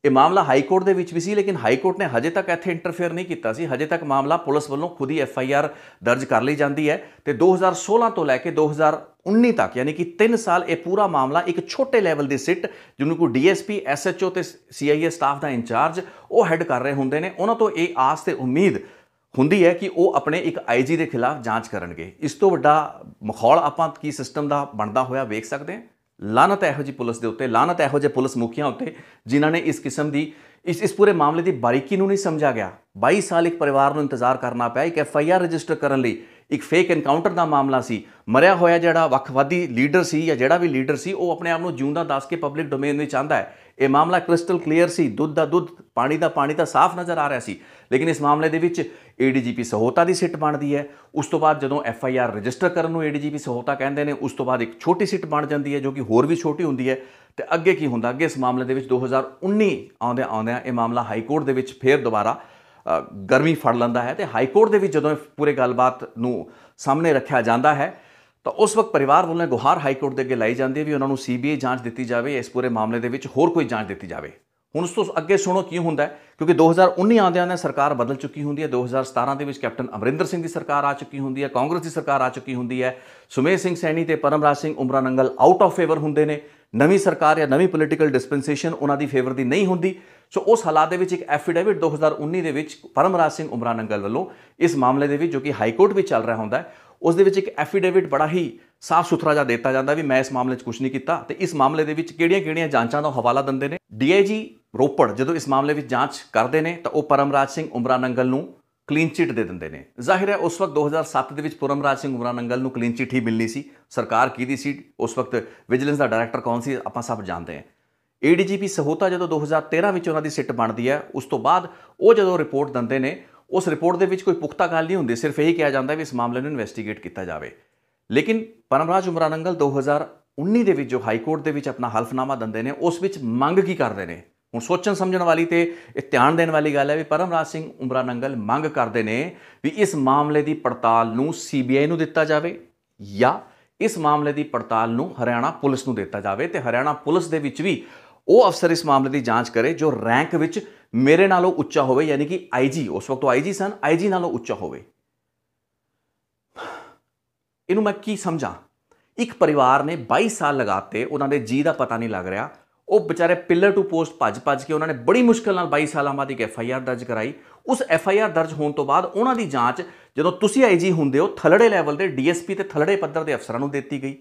A: ਇਹ ਮਾਮਲਾ ਹਾਈ ਕੋਰਟ ਦੇ ਵਿੱਚ ਵੀ ਸੀ ਲੇਕਿਨ ਹਾਈ ਕੋਰਟ ਨੇ ਹਜੇ ਤੱਕ ਇੱਥੇ ਇੰਟਰਫੇਅਰ ਨਹੀਂ ਕੀਤਾ ਸੀ ਹਜੇ ਤੱਕ ਮਾਮਲਾ ਪੁਲਿਸ ਵੱਲੋਂ ਖੁਦ ਹੀ ਐਫ ਆਈ ਆਰ ਦਰਜ ਕਰ ਲਈ ਜਾਂਦੀ ਹੈ ਤੇ 2016 ਤੋਂ ਲੈ ਕੇ 2019 ਤੱਕ ਯਾਨੀ ਕਿ 3 ਸਾਲ ਇਹ ਪੂਰਾ ਮਾਮਲਾ ਇੱਕ ਛੋਟੇ ਲੈਵਲ ਦੇ ਸਿੱਟ ਜਿਹਨੂੰ ਕੋ ਡੀਐਸਪੀ ਐਸਐਚਓ ਤੇ ਸੀਆਈਏ ਸਟਾਫ ਦਾ ਇੰਚਾਰਜ ਉਹ ਹੈਡ ਕਰ ਰਹੇ ਹੁੰਦੇ ਨੇ ਉਹਨਾਂ ਤੋਂ ਇਹ ਆਸ ਤੇ ਉਮੀਦ ਹੁੰਦੀ ਹੈ ਕਿ ਉਹ ਆਪਣੇ ਇੱਕ ਆਈਜੀ ਦੇ ਖਿਲਾਫ ਜਾਂਚ ਕਰਨਗੇ ਇਸ ਤੋਂ ਵੱਡਾ ਮਖੌਲ ਆਪਾਂ ਕੀ ਸਿਸਟਮ ਦਾ ਬਣਦਾ ਹੋਇਆ ਵੇਖ ਸਕਦੇ ਹਾਂ ਲਾਨਤ ਇਹੋ ਜੀ ਪੁਲਿਸ ਦੇ ਉੱਤੇ ਲਾਨਤ ਇਹੋ ਜੇ ਪੁਲਿਸ ਮੁਖੀਆਂ ਉੱਤੇ ਜਿਨ੍ਹਾਂ ਨੇ ਇਸ ਕਿਸਮ ਦੀ ਇਸ ਇਸ ਪੂਰੇ ਮਾਮਲੇ ਦੀ ਬਾਰੀਕੀ ਨੂੰ ਨਹੀਂ ਸਮਝਿਆ ਗਿਆ 22 ਸਾਲ ਇੱਕ ਪਰਿਵਾਰ ਨੂੰ ਇੰਤਜ਼ਾਰ ਕਰਨਾ ਪਿਆ ਇੱਕ ਐਫ ਆਈ ਆਰ ਰਜਿਸਟਰ ਕਰਨ ਲਈ ਇੱਕ ਫੇਕ ਐਨਕਾਊਂਟਰ ਦਾ ਮਾਮਲਾ ਸੀ ਮਰਿਆ ਹੋਇਆ ਜਿਹੜਾ ਵੱਖਵਾਦੀ ਲੀਡਰ ਸੀ ਜਾਂ ਜਿਹੜਾ ਵੀ ਲੀਡਰ ਸੀ ਉਹ ਆਪਣੇ ਆਪ ਨੂੰ ਜਿਉਂਦਾ ਦੱਸ ਕੇ ਪਬਲਿਕ ਡੋਮੇਨ ਵਿੱਚ ਆਂਦਾ ਹੈ ਇਹ ਮਾਮਲਾ ਕ੍ਰਿਸਟਲ ਕਲੀਅਰ ਸੀ ਦੁੱਧ ਦਾ ਦੁੱਧ ਪਾਣੀ ਦਾ ਪਾਣੀ ਤਾਂ ਸਾਫ਼ ਨਜ਼ਰ ਆ ਰਿਹਾ ਸੀ ਲੇਕਿਨ ਇਸ ਮਾਮਲੇ ਦੇ ਵਿੱਚ ਏਡੀਜੀਪੀ ਸਹੋਤਾ ਦੀ ਸਿੱਟ ਬਣਦੀ ਹੈ ਉਸ ਤੋਂ ਬਾਅਦ ਜਦੋਂ ਐਫ ਆਈ ਆਰ ਰਜਿਸਟਰ ਕਰਨ ਨੂੰ ਏਡੀਜੀਪੀ ਸਹੋਤਾ ਕਹਿੰਦੇ ਨੇ ਉਸ ਤੋਂ ਬਾਅਦ ਇੱਕ ਛੋਟੀ ਸਿੱਟ ਬਣ ਜਾਂਦੀ ਹੈ ਜੋ ਕਿ ਹੋਰ ਵੀ ਛੋਟੀ ਹੁੰਦੀ ਹੈ ਤੇ ਅੱਗੇ ਕੀ ਹੁੰਦਾ ਅੱਗੇ ਇਸ ਮਾਮਲੇ ਦੇ ਵਿੱਚ 2019 ਆਉਂਦੇ ਆਉਂਦੇ ਇਹ ਮਾਮਲਾ ਹਾਈ ਕੋਰਟ ਦੇ ਵਿੱਚ ਫੇਰ ਦੁਬਾਰਾ ਗਰਮੀ ਫੜ ਲੈਂਦਾ ਹੈ ਤੇ ਹਾਈ ਕੋਰਟ ਦੇ ਵਿੱਚ ਜਦੋਂ ਪੂਰੇ ਗੱਲਬਾਤ ਨੂੰ ਸਾਹਮਣੇ ਰੱਖਿਆ ਜਾਂਦਾ ਹੈ ਤਾਂ ਉਸ ਵਕਤ ਪਰਿਵਾਰ ਵੱਲੋਂ ਗੁਹਾਰ ਹਾਈ ਕੋਰਟ ਦੇ ਅੱਗੇ ਲਾਈ ਜਾਂਦੀ ਹੈ ਵੀ ਉਹਨਾਂ ਨੂੰ ਸੀਬੀਆਈ ਜਾਂਚ ਦਿੱਤੀ ਜਾਵੇ ਇਸ ਪੂਰੇ ਮਾਮਲੇ ਦੇ ਵਿੱਚ ਹੋਰ ਕੋਈ ਜਾਂਚ ਦਿੱਤੀ ਜਾਵੇ ਹੁਣ ਉਸ ਤੋਂ ਅੱਗੇ ਸੁਣੋ ਕੀ ਹੁੰਦਾ ਕਿਉਂਕਿ 2019 ਆਉਂਦਿਆਂ ਨੇ ਸਰਕਾਰ ਬਦਲ ਚੁੱਕੀ ਹੁੰਦੀ ਹੈ 2017 ਦੇ ਵਿੱਚ ਕੈਪਟਨ ਅਮਰਿੰਦਰ ਸਿੰਘ ਦੀ ਸਰਕਾਰ ਆ ਚੁੱਕੀ ਹੁੰਦੀ ਹੈ ਕਾਂਗਰਸ ਦੀ ਸਰਕਾਰ ਆ ਚੁੱਕੀ ਹੁੰਦੀ ਹੈ ਸੁਮੇਸ਼ ਸਿੰਘ ਸੈਣੀ ਤੇ Paramraj Singh Umranangal out of favour ਹੁੰਦੇ ਨੇ ਨਵੀਂ ਸਰਕਾਰ ਜਾਂ ਨਵੀਂ ਪੋਲੀਟੀਕਲ ਡਿਸਪੈਂਸੇਸ਼ਨ ਉਹਨਾਂ ਦੀ ਫੇਵਰ ਦੀ ਨਹੀਂ ਹੁੰਦੀ ਸੋ ਉਸ ਹਾਲਾਤ ਦੇ ਵਿੱਚ ਇੱਕ ਐਫੀਡੇਵਿਟ 2019 ਦੇ ਵਿੱਚ ਪਰਮਰਾਜ ਸਿੰਘ ਉਮਰਾਨ ਅੰਗਲ ਵੱਲੋਂ ਇਸ ਮਾਮਲੇ ਦੇ ਵਿੱਚ ਜੋ ਕਿ ਹਾਈ ਕੋਰਟ ਵਿੱਚ ਚੱਲ ਰਿਹਾ ਹੁੰਦਾ ਹੈ ਉਸ ਦੇ ਵਿੱਚ ਇੱਕ ਐਫੀਡੇਵਿਟ ਬੜਾ ਹੀ ਸਾਫ਼ ਸੁਥਰਾ ਜਿਹਾ ਦਿੱਤਾ ਜਾਂਦਾ ਵੀ ਮੈਂ ਇਸ ਮਾਮਲੇ 'ਚ ਕੁਝ ਨਹੀਂ ਕੀਤਾ ਤੇ ਇਸ ਮਾਮਲੇ ਦੇ ਵਿੱਚ ਕਿਹੜੀਆਂ-ਕਿਹੜੀਆਂ ਜਾਂਚਾਂ ਦਾ ਹਵਾਲਾ ਦਿੰਦੇ ਨੇ ਡੀਆਈਜੀ ਰੋਪੜ ਜਦੋਂ ਇਸ ਮਾਮਲੇ ਵਿੱਚ ਜਾਂਚ ਕਰਦੇ ਨੇ ਤਾਂ ਉਹ ਪਰਮਰਾਜ ਸਿੰਘ ਉਮਰਾਨ ਅੰਗਲ ਨੂੰ ਕਲੀਨ ਚਿੱਟ ਦੇ ਦਿੰਦੇ ਨੇ ਜ਼ਾਹਿਰ ਹੈ ਉਸ ਵਕਤ 2007 ਦੇ ਵਿੱਚ ਪੁਰਮਰਾਜ ਸਿੰਘ ਉਮਰਾਨ ਅੰਗਲ ਨੂੰ ਕਲੀਨ ਚਿੱਟ ਹੀ ਮਿਲਣੀ ਸੀ ਸਰਕਾਰ ਦੀ ਸੀ ਉਸ ਵਕਤ ਵਿਜੀਲੈਂਸ ਦਾ ਡਾਇਰੈਕਟਰ ਕੌਣ ਸੀ ਆਪਾਂ ਸਭ ਜਾਣਦੇ ਹਾਂ ਏਡੀਜੀਪੀ ਸਹੋਤਾ ਜਦੋਂ 2013 ਵਿੱਚ ਉਹਨਾਂ ਦੀ ਸਿੱਟ ਬਣਦੀ ਹੈ ਉਸ ਤੋਂ ਬਾਅਦ ਉਹ ਜਦੋਂ ਰਿਪੋਰਟ ਦਿੰਦੇ ਨੇ ਉਸ ਰਿਪੋਰਟ ਦੇ ਵਿੱਚ ਕੋਈ ਪੁਖਤਾ ਗੱਲ ਨਹੀਂ ਹੁੰਦੀ ਸਿਰਫ ਇਹੀ ਕਿਹਾ ਜਾਂਦਾ ਵੀ ਇਸ ਮਾਮਲੇ ਨੂੰ ਇਨਵੈਸਟੀਗੇਟ ਕੀਤਾ ਜਾਵੇ ਲੇਕਿਨ ਪਰਮਰਾਜ ਉਮਰਾਨ ਅੰਗਲ 2019 ਦੇ ਵਿੱਚ ਜੋ ਹਾਈ ਕੋਰਟ ਦੇ ਵਿੱਚ ਆਪਣਾ ਹਲਫਨਾਮਾ ਦਿੰਦੇ ਨੇ ਉਸ ਵਿੱਚ ਮੰਗ ਕੀ ਕਰਦੇ ਨੇ ਹੁਣ ਸੋਚਣ ਸਮਝਣ ਵਾਲੀ ਤੇ ਇਹ ਧਿਆਨ ਦੇਣ ਵਾਲੀ ਗੱਲ ਹੈ ਵੀ ਪਰਮਰਾਜ ਸਿੰਘ ਉਮਰਾ ਨੰਗਲ ਮੰਗ ਕਰਦੇ ਨੇ ਵੀ ਇਸ ਮਾਮਲੇ ਦੀ ਪੜਤਾਲ ਨੂੰ ਸੀਬੀਆਈ ਨੂੰ ਦਿੱਤਾ ਜਾਵੇ ਜਾਂ ਇਸ ਮਾਮਲੇ ਦੀ ਪੜਤਾਲ ਨੂੰ ਹਰਿਆਣਾ ਪੁਲਿਸ ਨੂੰ ਦਿੱਤਾ ਜਾਵੇ ਤੇ ਹਰਿਆਣਾ ਪੁਲਿਸ ਦੇ ਵਿੱਚ ਵੀ ਉਹ ਅਫਸਰ ਇਸ ਮਾਮਲੇ ਦੀ ਜਾਂਚ ਕਰੇ ਜੋ ਰੈਂਕ ਵਿੱਚ ਮੇਰੇ ਨਾਲੋਂ ਉੱਚਾ ਹੋਵੇ ਯਾਨੀ ਕਿ ਆਈਜੀ ਉਸ ਵਕਤ ਉਹ ਆਈਜੀ ਸਨ ਆਈਜੀ ਨਾਲੋਂ ਉੱਚਾ ਹੋਵੇ ਇਹਨੂੰ ਮੈਂ ਕੀ ਸਮਝਾਂ ਇੱਕ ਪਰਿਵਾਰ ਨੇ 22 ਸਾਲ ਲਗਾਤੇ ਉਹਨਾਂ ਦੇ ਜੀ ਦਾ ਪਤਾ ਨਹੀਂ ਲੱਗ ਰਿਹਾ ਉਹ ਵਿਚਾਰੇ ਪਿੱਲਰ ਟੂ ਪੋਸਟ ਭੱਜ-ਭੱਜ ਕੇ ਉਹਨਾਂ ਨੇ ਬੜੀ ਮੁਸ਼ਕਲ ਨਾਲ 22 ਸਾਲਾਂ ਬਾਅਦ ਇੱਕ ਐਫ ਆਈ ਆਰ ਦਰਜ ਕਰਾਈ ਉਸ ਐਫ ਆਈ ਆਰ ਦਰਜ ਹੋਣ ਤੋਂ ਬਾਅਦ ਉਹਨਾਂ ਦੀ ਜਾਂਚ ਜਦੋਂ ਤੁਸੀਂ ਆਈਜੀ ਹੁੰਦੇ ਹੋ ਥਲੜੇ ਲੈਵਲ ਦੇ ਡੀਐਸਪੀ ਤੇ ਥਲੜੇ ਪੱਧਰ ਦੇ ਅਫਸਰਾਂ ਨੂੰ ਦਿੱਤੀ ਗਈ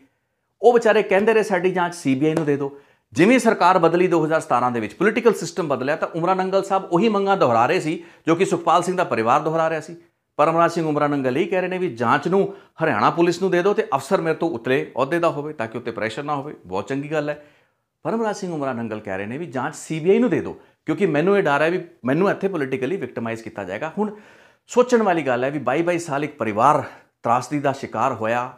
A: ਉਹ ਵਿਚਾਰੇ ਕਹਿੰਦੇ ਰਹੇ ਸਾਡੀ ਜਾਂਚ ਸੀਬੀਆਈ ਨੂੰ ਦੇ ਦਿਓ ਜਿਵੇਂ ਸਰਕਾਰ ਬਦਲੀ 2017 ਦੇ ਵਿੱਚ ਪੋਲੀਟੀਕਲ ਸਿਸਟਮ ਬਦਲਿਆ ਤਾਂ ਉਮਰਾ ਨੰਗਲ ਸਾਹਿਬ ਉਹੀ ਮੰਗਾਂ ਦੁਹਰਾ ਰਹੇ ਸੀ ਜੋ ਕਿ ਸੁਖਪਾਲ ਸਿੰਘ ਦਾ ਪਰਿਵਾਰ ਦੁਹਰਾ ਰਿਹਾ ਸੀ ਪਰਮਰਾਜ ਸਿੰਘ ਉਮਰਾ ਨੰਗਲ ਕਹਿ ਰਹੇ ਨੇ ਵੀ ਜਾਂਚ ਨੂੰ ਹਰਿਆਣਾ ਪੁਲਿਸ ਨੂੰ ਦੇ ਦਿਓ ਤੇ ਅਫਸਰ ਮੇਰੇ ਤੋਂ ਉਤਲੇ ਅਹੁਦੇ ਦਾ ਹੋਵੇ ਤਾਂ ਕਿ ਉੱਤੇ ਪ੍ਰੈਸ਼ਰ ਨਾ ਹੋਵੇ ਬਹੁਤ ਚੰਗੀ ਗੱਲ ਹੈ ਪਰਮਰਾਜ ਸਿੰਘ ਉਮਰਾ ਨੰਗਲ ਕਹਿ ਰਹੇ ਨੇ ਵੀ ਜਾਂਚ ਸੀਬੀਆਈ ਨੂੰ ਦੇ ਦਿਓ ਕਿਉਂਕਿ ਮੈਨੂੰ ਇਹ ਡਰ ਹੈ ਵੀ ਮੈਨੂੰ ਇੱਥੇ ਪੋਲੀਟੀਕਲੀ ਵਿਕਟਮਾਈਜ਼ ਕੀਤਾ ਜਾਏਗਾ ਹੁਣ ਸੋਚਣ ਵਾਲੀ ਗੱਲ ਹੈ ਵੀ 22 ਸਾਲ ਇੱਕ ਪਰਿਵਾਰ ਤਰਾਸਦੀ ਦਾ ਸ਼ਿਕਾਰ ਹੋਇਆ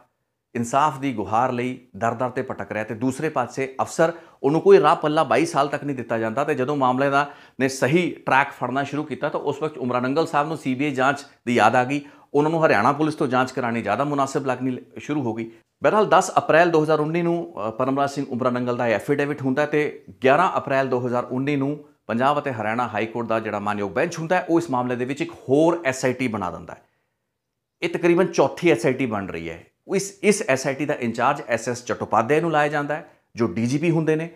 A: ਇਨਸਾਫ ਦੀ ਗੁਹਾਰ ਲਈ ਦਰ-ਦਰ ਤੇ ਪਟਕ ਰਿਹਾ ਤੇ ਦੂਸਰੇ ਪਾਸੇ ਅਫਸਰ ਉਹਨੂੰ ਕੋਈ ਰਾਹ ਪੱਲਾ 22 ਸਾਲ ਤੱਕ ਨਹੀਂ ਦਿੱਤਾ ਜਾਂਦਾ ਤੇ ਜਦੋਂ ਮਾਮਲੇ ਦਾ ਨੇ ਸਹੀ ਟਰੈਕ ਫੜਨਾ ਸ਼ੁਰੂ ਕੀਤਾ ਤਾਂ ਉਸ ਵਕਤ ਉਮਰਾ ਨੰਗਲ ਸਾਹਿਬ ਨੂੰ ਸੀਬੀਆਈ ਜਾਂਚ ਦੀ ਯਾਦ ਆ ਗਈ ਉਹਨਾਂ ਨੂੰ ਹਰਿਆਣਾ ਪੁਲਿਸ ਤੋਂ ਜਾਂਚ ਕਰਾਣੀ ਜ਼ਿਆਦਾ ਮੁਨਾਸਬ ਲੱਗਣੀ ਸ਼ੁਰੂ ਹੋ ਗਈ ਬਹਰਹਾਲ 10 ਅਪ੍ਰੈਲ 2019 ਨੂੰ ਪਰਮਰਾਜ ਸਿੰਘ ਉਮਰਾ ਨੰਗਲ ਦਾ ਐਫੀਡੇਵਿਟ ਹੁੰਦਾ ਤੇ 11 ਅਪ੍ਰੈਲ 2019 ਨੂੰ ਪੰਜਾਬ ਅਤੇ ਹਰਿਆਣਾ ਹਾਈ ਕੋਰਟ ਦਾ ਜਿਹੜਾ ਮਾਨਯੋਗ ਬੈਂਚ ਹੁੰਦਾ ਹੈ ਉਹ ਇਸ ਮਾਮਲੇ ਦੇ ਵਿੱਚ ਇੱਕ ਹੋਰ ਐਸਆਈਟੀ ਬਣਾ ਦਿੰਦਾ ਹੈ ਇਹ ਤਕਰੀਬਨ ਚੌਥੀ ਐਸਆਈਟੀ ਬਣ ਰਹੀ ਹੈ ਇਸ ਇਸ ਐਸਆਈਟੀ ਦਾ ਇੰਚਾਰਜ ਐਸਐਸ ਚਟੋਪਾਦੇ ਨੂੰ ਲਾਇਆ ਜਾਂਦਾ ਹੈ ਜੋ ਡੀਜੀਪੀ ਹੁੰਦੇ ਨੇ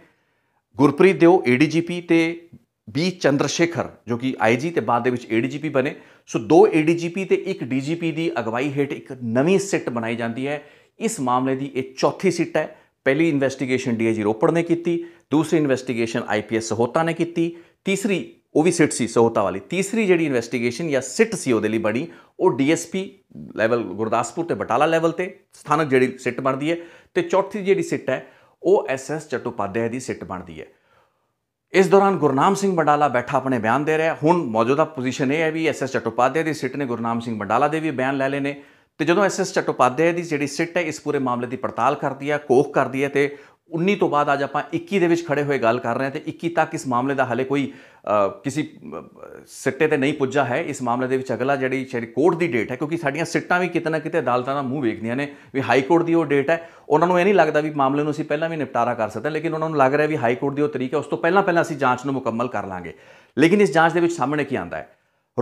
A: ਗੁਰਪ੍ਰੀਤ ਦਿਓ ਏਡੀਜੀਪੀ ਤੇ ਬੀ ਚੰਦਰਸ਼ੇਖਰ ਜੋ ਕਿ ਆਈਜੀ ਤੇ ਬਾਅਦ ਦੇ ਵਿੱਚ ਏਡੀਜੀਪੀ ਬਣੇ ਸੋ ਦੋ ਏਡੀਜੀਪੀ ਤੇ ਇੱਕ ਡੀਜੀਪੀ ਦੀ ਅਗਵਾਈ ਹੇਠ ਇੱਕ ਨਵੀਂ ਸੈਟ ਬਣਾਈ ਜਾਂਦੀ ਹੈ ਇਸ ਮਾਮਲੇ ਦੀ ਇਹ ਚੌਥੀ ਸਿੱਟ ਹੈ ਪਹਿਲੀ ਇਨਵੈਸਟੀਗੇਸ਼ਨ ਡੀਆਈਜੀ ਰੋਪੜ ਨੇ ਕੀਤੀ ਦੂਸਰੀ ਇਨਵੈਸਟੀਗੇਸ਼ਨ ਆਈਪੀਐਸ ਸਹੋਤਾ ਨੇ ਕੀਤੀ ਤੀਸਰੀ ਉਹ ਵੀ ਸਿੱਟ ਸੀ ਸਹੋਤਾ ਵਾਲੀ ਤੀਸਰੀ ਜਿਹੜੀ ਇਨਵੈਸਟੀਗੇਸ਼ਨ ਜਾਂ ਸਿੱਟ ਸੀ ਉਹਦੇ ਲਈ ਬਣੀ ਉਹ ਡੀਐਸਪੀ ਲੈਵਲ ਗੁਰਦਾਸਪੁਰ ਤੇ ਬਟਾਲਾ ਲੈਵਲ ਤੇ ਸਥਾਨਕ ਜਿਹੜੀ ਸਿੱਟ ਬਣਦੀ ਹੈ ਤੇ ਚੌਥੀ ਜਿਹੜੀ ਸਿੱਟ ਹੈ ਉਹ ਐਸਐਸ ਚਟੂਪਾਦਿਆ ਦੀ ਸਿੱਟ ਬਣਦੀ ਹੈ ਇਸ ਦੌਰਾਨ ਗੁਰਨਾਮ ਸਿੰਘ ਬੰਡਾਲਾ ਬੈਠਾ ਆਪਣੇ ਬਿਆਨ ਦੇ ਰਿਹਾ ਹੁਣ ਮੌਜੂਦਾ ਪੋਜੀਸ਼ਨ ਇਹ ਹੈ ਵੀ ਐਸਐਸ ਚਟੂਪਾਦਿਆ ਦੀ ਸਿੱਟ ਨੇ ਗੁਰਨਾਮ ਸਿੰਘ ਬੰਡਾਲਾ ਦੇ ਵੀ ਬਿਆਨ ਲੈ ਲੈਨੇ ਤੇ ਜਦੋਂ ਐਸਐਸ ਚਟੋਪਾਦੇ ਦੀ ਜਿਹੜੀ ਸਿੱਟ ਹੈ ਇਸ ਪੂਰੇ ਮਾਮਲੇ ਦੀ ਪੜਤਾਲ ਕਰਦੀ ਹੈ ਕੋਖ ਕਰਦੀ ਹੈ ਤੇ 19 ਤੋਂ ਬਾਅਦ ਅੱਜ ਆਪਾਂ 21 ਦੇ ਵਿੱਚ ਖੜੇ ਹੋਏ ਗੱਲ ਕਰ ਰਹੇ ਹਾਂ ਤੇ 21 ਤੱਕ ਇਸ ਮਾਮਲੇ ਦਾ ਹਲੇ ਕੋਈ ਕਿਸੇ ਸਿੱਟੇ ਤੇ ਨਹੀਂ ਪੁੱਜਾ ਹੈ ਇਸ ਮਾਮਲੇ ਦੇ ਵਿੱਚ ਅਗਲਾ ਜਿਹੜੀ ਜਿਹੜੀ ਕੋਰਟ ਦੀ ਡੇਟ ਹੈ ਕਿਉਂਕਿ ਸਾਡੀਆਂ ਸਿੱਟਾਂ ਵੀ ਕਿਤੇ ਨਾ ਕਿਤੇ ਅਦਾਲਤਾਂ ਦਾ ਮੂੰਹ ਵੇਖਦੀਆਂ ਨੇ ਵੀ ਹਾਈ ਕੋਰਟ ਦੀ ਉਹ ਡੇਟ ਹੈ ਉਹਨਾਂ ਨੂੰ ਇਹ ਨਹੀਂ ਲੱਗਦਾ ਵੀ ਮਾਮਲੇ ਨੂੰ ਅਸੀਂ ਪਹਿਲਾਂ ਵੀ ਨਿਪਟਾਰਾ ਕਰ ਸਕਦੇ ਹਾਂ ਲੇਕਿਨ ਉਹਨਾਂ ਨੂੰ ਲੱਗ ਰਿਹਾ ਵੀ ਹਾਈ ਕੋਰਟ ਦੀ ਉਹ ਤਰੀਕ ਹੈ ਉਸ ਤੋਂ ਪਹਿਲਾਂ ਪਹਿਲਾਂ ਅਸੀਂ ਜਾਂਚ ਨੂੰ ਮੁਕੰਮਲ ਕਰ ਲਾਂਗੇ ਲੇਕਿਨ ਇਸ ਜਾਂਚ ਦੇ ਵਿੱਚ ਸਾਹਮਣੇ ਕੀ ਆਂਦਾ ਹੈ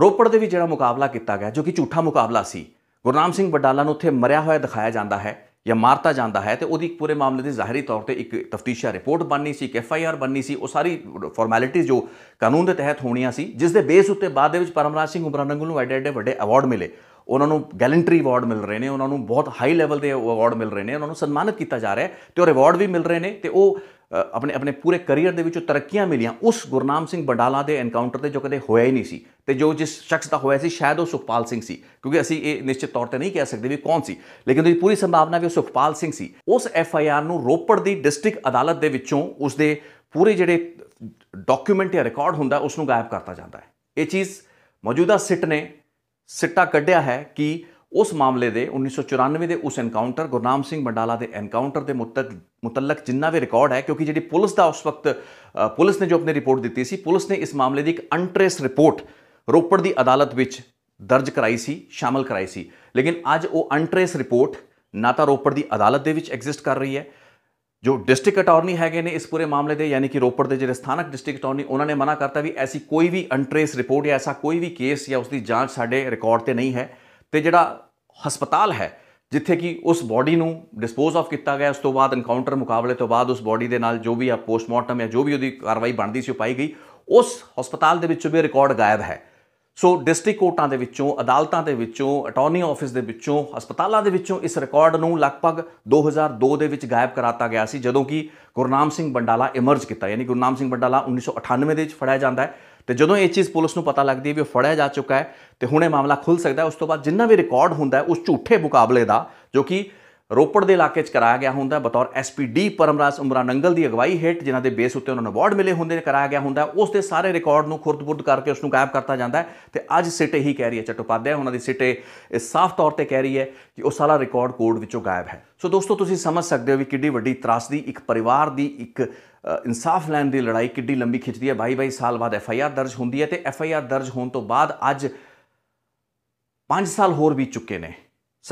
A: ਰੋਪੜ ਦੇ ਵਿੱਚ ਜਿਹੜਾ ਮੁਕਾਬਲਾ ਕੀਤਾ ਗਿਆ ਜੋ ਕਿ ਝੂਠਾ ਮੁਕਾਬਲਾ ਸੀ ਗੁਰਨਾਮ ਸਿੰਘ ਬਡਾਲਾ ਨੂੰ ਉੱਥੇ ਮਰਿਆ ਹੋਇਆ ਦਿਖਾਇਆ ਜਾਂਦਾ ਹੈ ਜਾਂ ਮਾਰਤਾ ਜਾਂਦਾ ਹੈ ਤੇ ਉਹਦੀ ਪੂਰੇ ਮਾਮਲੇ ਦੀ ਜ਼ਾਹਿਰੀ ਤੌਰ ਤੇ ਇੱਕ ਤਫਤੀਸ਼ਾ ਰਿਪੋਰਟ ਬਣਨੀ ਸੀ ਕਿ ਐਫ ਆਈ ਆਰ ਬਣਨੀ ਸੀ ਉਹ ਸਾਰੀ ਫਾਰਮੈਲਿਟੀਜ਼ ਜੋ ਕਾਨੂੰਨ ਦੇ ਤਹਿਤ ਹੋਣੀਆਂ ਸੀ ਜਿਸ ਦੇ ਬੇਸ ਉੱਤੇ ਬਾਅਦ ਦੇ ਵਿੱਚ ਪਰਮਰਾਜ ਸਿੰਘ ਉਮਰਾਨੰਗਲ ਨੂੰ ਐਡੇ ਐਡੇ ਵੱਡੇ ਅਵਾਰਡ ਮਿਲੇ ਉਹਨਾਂ ਨੂੰ ਗੈਲੈਂਟਰੀ ਅਵਾਰਡ ਮਿਲ ਰਹੇ ਨੇ ਉਹਨਾਂ ਨੂੰ ਬਹੁਤ ਹਾਈ ਲੈਵਲ ਦੇ ਅਵਾਰਡ ਮਿਲ ਰਹੇ ਨੇ ਉਹਨਾਂ ਨੂੰ ਸਨਮਾਨਿਤ ਕੀਤਾ ਜਾ ਰਿਹਾ ਤੇ ਉਹ ਰਿਵਾਰਡ ਵੀ ਮਿਲ ਰਹੇ ਨੇ ਤੇ ਉਹ ਆਪਣੇ ਆਪਣੇ ਪੂਰੇ ਕੈਰੀਅਰ ਦੇ ਵਿੱਚੋਂ ਤਰੱਕੀਆਂ ਮਿਲੀਆਂ ਉਸ ਗੁਰਨਾਮ ਸਿੰਘ ਬੰਡਾਲਾ ਦੇ ਐਨਕਾਊਂਟਰ ਤੇ ਜੋ ਕਦੇ ਹੋਇਆ ਹੀ ਨਹੀਂ ਸੀ ਤੇ ਜੋ ਜਿਸ ਸ਼ਖਸ ਦਾ ਹੋਇਆ ਸੀ ਸ਼ਾਇਦ ਉਹ ਸੁਖਪਾਲ ਸਿੰਘ ਸੀ ਕਿਉਂਕਿ ਅਸੀਂ ਇਹ ਨਿਸ਼ਚਿਤ ਤੌਰ ਤੇ ਨਹੀਂ ਕਹਿ ਸਕਦੇ ਵੀ ਕੌਣ ਸੀ ਲੇਕਿਨ ਉਹਦੀ ਪੂਰੀ ਸੰਭਾਵਨਾ ਵੀ ਉਹ ਸੁਖਪਾਲ ਸਿੰਘ ਸੀ ਉਸ ਐਫ ਆਈ ਆਰ ਨੂੰ ਰੋਪੜ ਦੀ ਡਿਸਟ੍ਰਿਕਟ ਅਦਾਲਤ ਦੇ ਵਿੱਚੋਂ ਉਸ ਦੇ ਪੂਰੇ ਜਿਹੜੇ ਡਾਕੂਮੈਂਟ ਜਾਂ ਰਿਕਾਰਡ ਹੁੰਦਾ ਉਸ ਨੂੰ ਗਾਇਬ ਕਰਤਾ ਜਾਂਦਾ ਹੈ ਇਹ ਚੀਜ਼ ਮੌਜੂਦਾ ਸਿੱਟ ਨੇ ਸਿੱਟਾ ਕੱਢਿਆ ਹੈ ਕਿ ਉਸ ਮਾਮਲੇ ਦੇ 1994 ਦੇ ਉਸ ਐਨਕਾਊਂਟਰ ਗੁਰਨਾਮ ਸਿੰਘ ਬੰਡਾਲਾ ਦੇ ਐਨਕਾਊਂਟਰ ਦੇ ਮੁਤਲਕ ਜਿੰਨਾ ਵੀ ਰਿਕਾਰਡ ਹੈ ਕਿਉਂਕਿ ਜਿਹੜੀ ਪੁਲਿਸ ਦਾ ਉਸ ਵਕਤ ਪੁਲਿਸ ਨੇ ਜੋ ਆਪਣੀ ਰਿਪੋਰਟ ਦਿੱਤੀ ਸੀ ਪੁਲਿਸ ਨੇ ਇਸ ਮਾਮਲੇ ਦੀ ਇੱਕ ਅਨਟ੍ਰੇਸ ਰਿਪੋਰਟ ਰੋਪੜ ਦੀ ਅਦਾਲਤ ਵਿੱਚ ਦਰਜ ਕਰਾਈ ਸੀ ਸ਼ਾਮਲ ਕਰਾਈ ਸੀ ਲੇਕਿਨ ਅੱਜ ਉਹ ਅਨਟ੍ਰੇਸ ਰਿਪੋਰਟ ਨਾ ਤਾਂ ਰੋਪੜ ਦੀ ਅਦਾਲਤ ਦੇ ਵਿੱਚ ਐਗਜ਼ਿਸਟ ਕਰ ਰਹੀ ਹੈ ਜੋ ਡਿਸਟ੍ਰਿਕਟ ਅਟਾਰਨੀ ਹੈਗੇ ਨੇ ਇਸ ਪੂਰੇ ਮਾਮਲੇ ਦੇ ਯਾਨੀ ਕਿ ਰੋਪੜ ਦੇ ਜਿਹੜੇ ਸਥਾਨਕ ਡਿਸਟ੍ਰਿਕਟ ਅਟਾਰਨੀ ਉਹਨਾਂ ਨੇ ਮਨਾ ਕਰਤਾ ਵੀ ਐਸੀ ਕੋਈ ਵੀ ਅਨਟ੍ਰੇਸ ਰਿਪੋਰਟ ਜਾਂ ਐਸਾ ਕੋਈ ਵੀ ਕੇਸ ਜਾਂ ਉਸ ਦੀ ਜਾਂਚ ਸਾਡੇ ਰਿਕਾਰਡ ਤੇ ਨਹੀਂ ਹੈ ਤੇ ਜਿਹੜਾ ਹਸਪਤਾਲ ਹੈ ਜਿੱਥੇ ਕਿ ਉਸ ਬਾਡੀ ਨੂੰ ਡਿਸਪੋਜ਼ ਆਫ ਕੀਤਾ ਗਿਆ ਉਸ ਤੋਂ ਬਾਅਦ ਐਨਕਾਊਂਟਰ ਮੁਕਾਬਲੇ ਤੋਂ ਬਾਅਦ ਉਸ ਬਾਡੀ ਦੇ ਨਾਲ ਜੋ ਵੀ ਆ ਪੋਸਟਮਾਰਟਮ ਜਾਂ ਜੋ ਵੀ ਉਹਦੀ ਕਾਰਵਾਈ ਬਣਦੀ ਸੀ ਉਹ ਪਾਈ ਗਈ ਉਸ ਹਸਪਤਾਲ ਦੇ ਵਿੱਚੋਂ ਵੀ ਰਿਕਾਰਡ ਗਾਇਬ ਹੈ ਸੋ ਡਿਸਟ੍ਰਿਕਟ ਕੋਰਟਾਂ ਦੇ ਵਿੱਚੋਂ ਅਦਾਲਤਾਂ ਦੇ ਵਿੱਚੋਂ ਅਟਾਰਨੀ ਆਫਿਸ ਦੇ ਵਿੱਚੋਂ ਹਸਪਤਾਲਾਂ ਦੇ ਵਿੱਚੋਂ ਇਸ ਰਿਕਾਰਡ ਨੂੰ ਲਗਭਗ 2002 ਦੇ ਵਿੱਚ ਗਾਇਬ ਕਰਾਤਾ ਗਿਆ ਸੀ ਜਦੋਂ ਕਿ ਗੁਰਨਾਮ ਸਿੰਘ ਬੰਡਾਲਾ ਇਮਰਜ ਕੀਤਾ ਯਾਨੀ ਗੁਰਨਾਮ ਸਿੰਘ ਬੰਡਾਲਾ 1998 ਦੇ ਵਿੱਚ ਫੜਿਆ ਜਾਂਦਾ ਹੈ ਤੇ ਜਦੋਂ ਇਹ ਚੀਜ਼ ਪੁਲਿਸ ਨੂੰ ਪਤਾ ਲੱਗਦੀ ਹੈ ਵੀ ਉਹ ਫੜਿਆ ਜਾ ਚੁੱਕਾ ਹੈ ਤੇ ਹੁਣ ਇਹ ਮਾਮਲਾ ਖੁੱਲ ਸਕਦਾ ਹੈ ਉਸ ਤੋਂ ਬਾਅਦ ਜਿੰਨਾ ਵੀ ਰਿਕਾਰਡ ਹੁੰਦਾ ਹੈ ਉਸ ਝੂਠੇ ਮੁਕਾਬਲੇ ਦਾ ਜੋ ਕਿ ਰੋਪੜ ਦੇ ਇਲਾਕੇ 'ਚ ਕਰਾਇਆ ਗਿਆ ਹੁੰਦਾ ਬਤੌਰ ਐਸਪੀਡੀ ਪਰਮਰਾਜ ਉਮਰਾ ਨੰਗਲ ਦੀ ਅਗਵਾਈ ਹੇਠ ਜਿਨ੍ਹਾਂ ਦੇ ਬੇਸ ਉੱਤੇ ਉਹਨਾਂ ਨੂੰ ਅਵਾਰਡ ਮਿਲੇ ਹੁੰਦੇ ਨੇ ਕਰਾਇਆ ਗਿਆ ਹੁੰਦਾ ਉਸ ਦੇ ਸਾਰੇ ਰਿਕਾਰਡ ਨੂੰ ਖੁਰਦਬੁਰਦ ਕਰਕੇ ਉਸ ਨੂੰ ਗਾਇਬ ਕਰਤਾ ਜਾਂਦਾ ਹੈ ਤੇ ਅੱਜ ਸਿਟੇ ਹੀ ਕਹਿ ਰਹੀ ਹੈ ਚਟੋਪਾਧਿਆ ਉਹਨਾਂ ਦੀ ਸਿਟੇ ਸਾਫ਼ ਤੌਰ ਤੇ ਕਹਿ ਰਹੀ ਹੈ ਕਿ ਉਹ ਸਾਰਾ ਰਿਕਾਰਡ ਕੋਡ ਵਿੱਚੋਂ ਗਾਇਬ ਹੈ ਸੋ ਦੋਸਤੋ ਤੁਸੀਂ ਸਮਝ ਸਕਦੇ ਹੋ ਵੀ ਕਿੱਡੀ ਵੱਡੀ ਤਰਾਸਦੀ ਇੱਕ ਪਰਿਵਾਰ ਦੀ ਇੱਕ ਇਨਸਾਫ ਲੈਣ ਦੀ ਲੜਾਈ ਕਿੱਡੀ ਲੰਬੀ ਖਿੱਚਦੀ ਹੈ ਭਾਈ ਭਾਈ ਸਾਲ ਬਾਅਦ ਐਫ ਆਈ ਆਰ ਦਰਜ ਹੁੰਦੀ ਹੈ ਤੇ ਐਫ ਆਈ ਆਰ ਦਰਜ ਹੋਣ ਤੋਂ ਬਾਅਦ ਅੱਜ 5 ਸਾਲ ਹੋਰ ਵੀ ਚੁੱਕੇ ਨੇ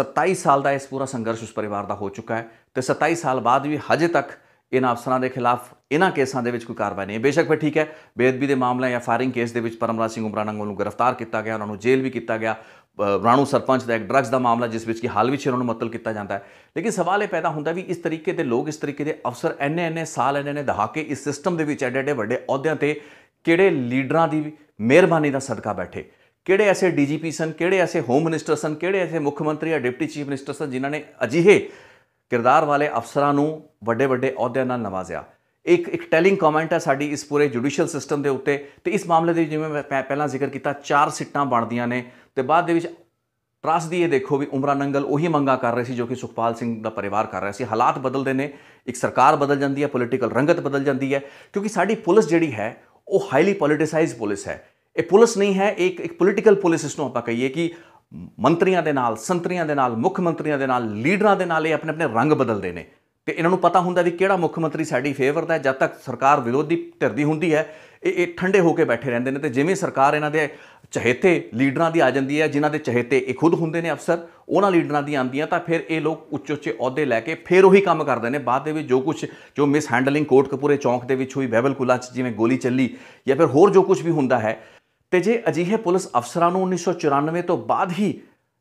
A: 27 ਸਾਲ ਦਾ ਇਸ ਪੂਰਾ ਸੰਘਰਸ਼ ਉਸ ਪਰਿਵਾਰ ਦਾ ਹੋ ਚੁੱਕਾ ਹੈ ਤੇ 27 ਸਾਲ ਬਾਅਦ ਵੀ ਹਜੇ ਤੱਕ ਇਹਨਾਂ ਅਫਸਰਾਂ ਦੇ ਖਿਲਾਫ ਇਹਨਾਂ ਕੇਸਾਂ ਦੇ ਵਿੱਚ ਕੋਈ ਕਾਰਵਾਈ ਨਹੀਂ ਹੈ ਬੇਸ਼ੱਕ ਫਿਰ ਠੀਕ ਹੈ ਬੇਦਬੀ ਦੇ ਮਾਮਲਾ ਜਾਂ ਫਾਇਰਿੰਗ ਕੇਸ ਦੇ ਵਿੱਚ ਪਰਮਰਾਜ ਸਿੰਘ ਉਮਰਾਨਾ ਨੂੰ ਗ੍ਰਿਫਤਾਰ ਕੀਤਾ ਗਿਆ ਉਹਨਾਂ ਨੂੰ ਜੇਲ੍ਹ ਵੀ ਕੀਤਾ ਗਿਆ ਰਾਣੂ ਸਰਪੰਚ ਦਾ ਇੱਕ ਡਰੱਗਸ ਦਾ ਮਾਮਲਾ ਜਿਸ ਵਿੱਚ ਕਿ ਹਾਲ ਵਿੱਚ ਇਹਨਾਂ ਨੂੰ ਮਤਲ ਕੀਤਾ ਜਾਂਦਾ ਹੈ ਲੇਕਿਨ ਸਵਾਲ ਇਹ ਪੈਦਾ ਹੁੰਦਾ ਵੀ ਇਸ ਤਰੀਕੇ ਦੇ ਲੋਕ ਇਸ ਤਰੀਕੇ ਦੇ ਅਫਸਰ ਐਨੇ ਐਨੇ ਸਾਲ ਐਨੇ ਐਨੇ ਦਹਾਕੇ ਇਸ ਸਿਸਟਮ ਦੇ ਵਿੱਚ ਐਡੇ ਐਡੇ ਵੱਡੇ ਅਹੁਦਿਆਂ ਤੇ ਕਿਹੜੇ ਲੀਡਰਾਂ ਦੀ ਮਿਹਰਬਾਨੀ ਦਾ ਸਦਕਾ ਬੈਠੇ ਕਿਹੜੇ ਐਸੇ ਡੀਜੀਪੀ ਸਨ ਕਿਹੜੇ ਐਸੇ ਹੋਮ ਮਿਨਿਸਟਰ ਸਨ ਕਿਹੜੇ ਐਸੇ ਮੁੱਖ ਮੰਤਰੀ ਜਾਂ ਡਿਪਟੀ ਚੀਫ ਮਿਨਿਸਟਰ ਸਨ ਜਿਨ੍ਹਾਂ ਨੇ ਅਜਿਹੇ ਕਿਰਦਾਰ ਵਾਲੇ ਅਫਸਰਾਂ ਨੂੰ ਵੱਡੇ ਵੱਡੇ ਅਹੁਦਿਆਂ ਨਾਲ ਨਵਾਜ਼ਿਆ ਇੱਕ ਇੱਕ ਟੈਲਿੰਗ ਕਮੈਂਟ ਹੈ ਸਾਡੀ ਇਸ ਪੂਰੇ ਜੁਡੀਸ਼ੀਅਲ ਸਿਸਟਮ ਦੇ ਉੱਤੇ ਤੇ ਇਸ ਮਾਮਲੇ ਦੇ ਜਿਵੇਂ ਮੈਂ ਪਹਿਲਾਂ ਜ਼ਿਕਰ ਕੀਤਾ ਚਾਰ ਸਿੱਟਾਂ ਬਣਦੀਆਂ ਨੇ ਤੇ ਬਾਅਦ ਦੇ ਵਿੱਚ ਟਰਾਸ ਦੀ ਇਹ ਦੇਖੋ ਵੀ ਉਮਰਾ ਨੰਗਲ ਉਹੀ ਮੰਗਾ ਕਰ ਰਹੇ ਸੀ ਜੋ ਕਿ ਸੁਖਪਾਲ ਸਿੰਘ ਦਾ ਪਰਿਵਾਰ ਕਰ ਰਿਹਾ ਸੀ ਹਾਲਾਤ ਬਦਲਦੇ ਨੇ ਇੱਕ ਸਰਕਾਰ ਬਦਲ ਜਾਂਦੀ ਹੈ ਪੋਲਿਟੀਕਲ ਰੰਗਤ ਬਦਲ ਜਾਂਦੀ ਹੈ ਕਿਉਂਕਿ ਸਾਡੀ ਪੁਲਿਸ ਜਿਹੜੀ ਹੈ ਉਹ ਹਾਈਲੀ ਪੋਲਿਟਿਸਾਈਜ਼ ਪੁਲਿਸ ਹੈ ਇਹ ਪੁਲਿਸ ਨਹੀਂ ਹੈ ਇੱਕ ਇੱਕ ਪੋਲਿਟੀਕਲ ਪੁਲਿਸ ਇਸ ਨੂੰ ਆਪਾਂ ਕਹੀਏ ਕਿ ਮੰਤਰੀਆਂ ਦੇ ਨਾਲ ਸੰਤਰੀਆਂ ਦੇ ਨਾਲ ਮੁੱਖ ਮੰਤਰੀਆਂ ਦੇ ਨਾਲ ਲੀਡਰਾਂ ਦੇ ਨਾਲ ਇਹ ਆਪਣੇ ਆਪਣੇ ਰੰਗ ਬਦਲਦੇ ਨੇ ਤੇ ਇਹਨਾਂ ਨੂੰ ਪਤਾ ਹੁੰਦਾ ਵੀ ਕਿਹੜਾ ਮੁੱਖ ਮੰਤਰੀ ਸਾਡੀ ਫੇਵਰ ਦਾ ਜਦ ਤੱਕ ਸਰਕਾਰ ਵਿਰੋਧੀ ਧਿਰ ਦੀ ਹੁੰਦੀ ਹੈ ਇਹ ਇਹ ਠੰਡੇ ਹੋ ਕੇ ਬੈਠੇ ਰਹਿੰਦੇ ਨੇ ਤੇ ਜਿਵੇਂ ਸਰਕਾਰ ਇਹਨਾਂ ਦੇ ਚਹੇਤੇ ਲੀਡਰਾਂ ਦੀ ਆ ਜਾਂਦੀ ਹੈ ਜਿਨ੍ਹਾਂ ਦੇ ਚਹੇਤੇ ਇਹ ਖੁਦ ਹੁੰਦੇ ਨੇ ਅਫਸਰ ਉਹਨਾਂ ਲੀਡਰਾਂ ਦੀ ਆਂਦੀਆਂ ਤਾਂ ਫਿਰ ਇਹ ਲੋਕ ਉੱਚੋ ਉੱਚੇ ਅਹੁਦੇ ਲੈ ਕੇ ਫਿਰ ਉਹੀ ਕੰਮ ਕਰਦੇ ਨੇ ਬਾਅਦ ਦੇ ਵਿੱਚ ਜੋ ਕੁਝ ਜੋ ਮਿਸ ਹੈਂਡਲਿੰਗ ਕੋਟ ਕਪੂਰੇ ਚੌਂਕ ਦੇ ਵਿੱਚ ਹੋਈ ਬਹਿਬਲ ਕੁਲਾ 'ਚ ਜਿਵੇਂ ਗੋਲੀ ਚੱਲੀ ਜਾਂ ਫਿਰ ਹੋਰ ਜੋ ਕੁਝ ਵੀ ਹੁੰਦਾ ਹੈ ਤੇ ਜੇ ਅਜਿਹੇ ਪੁਲਿਸ ਅਫਸਰਾਂ ਨੂੰ 1994 ਤੋਂ ਬਾਅਦ ਹੀ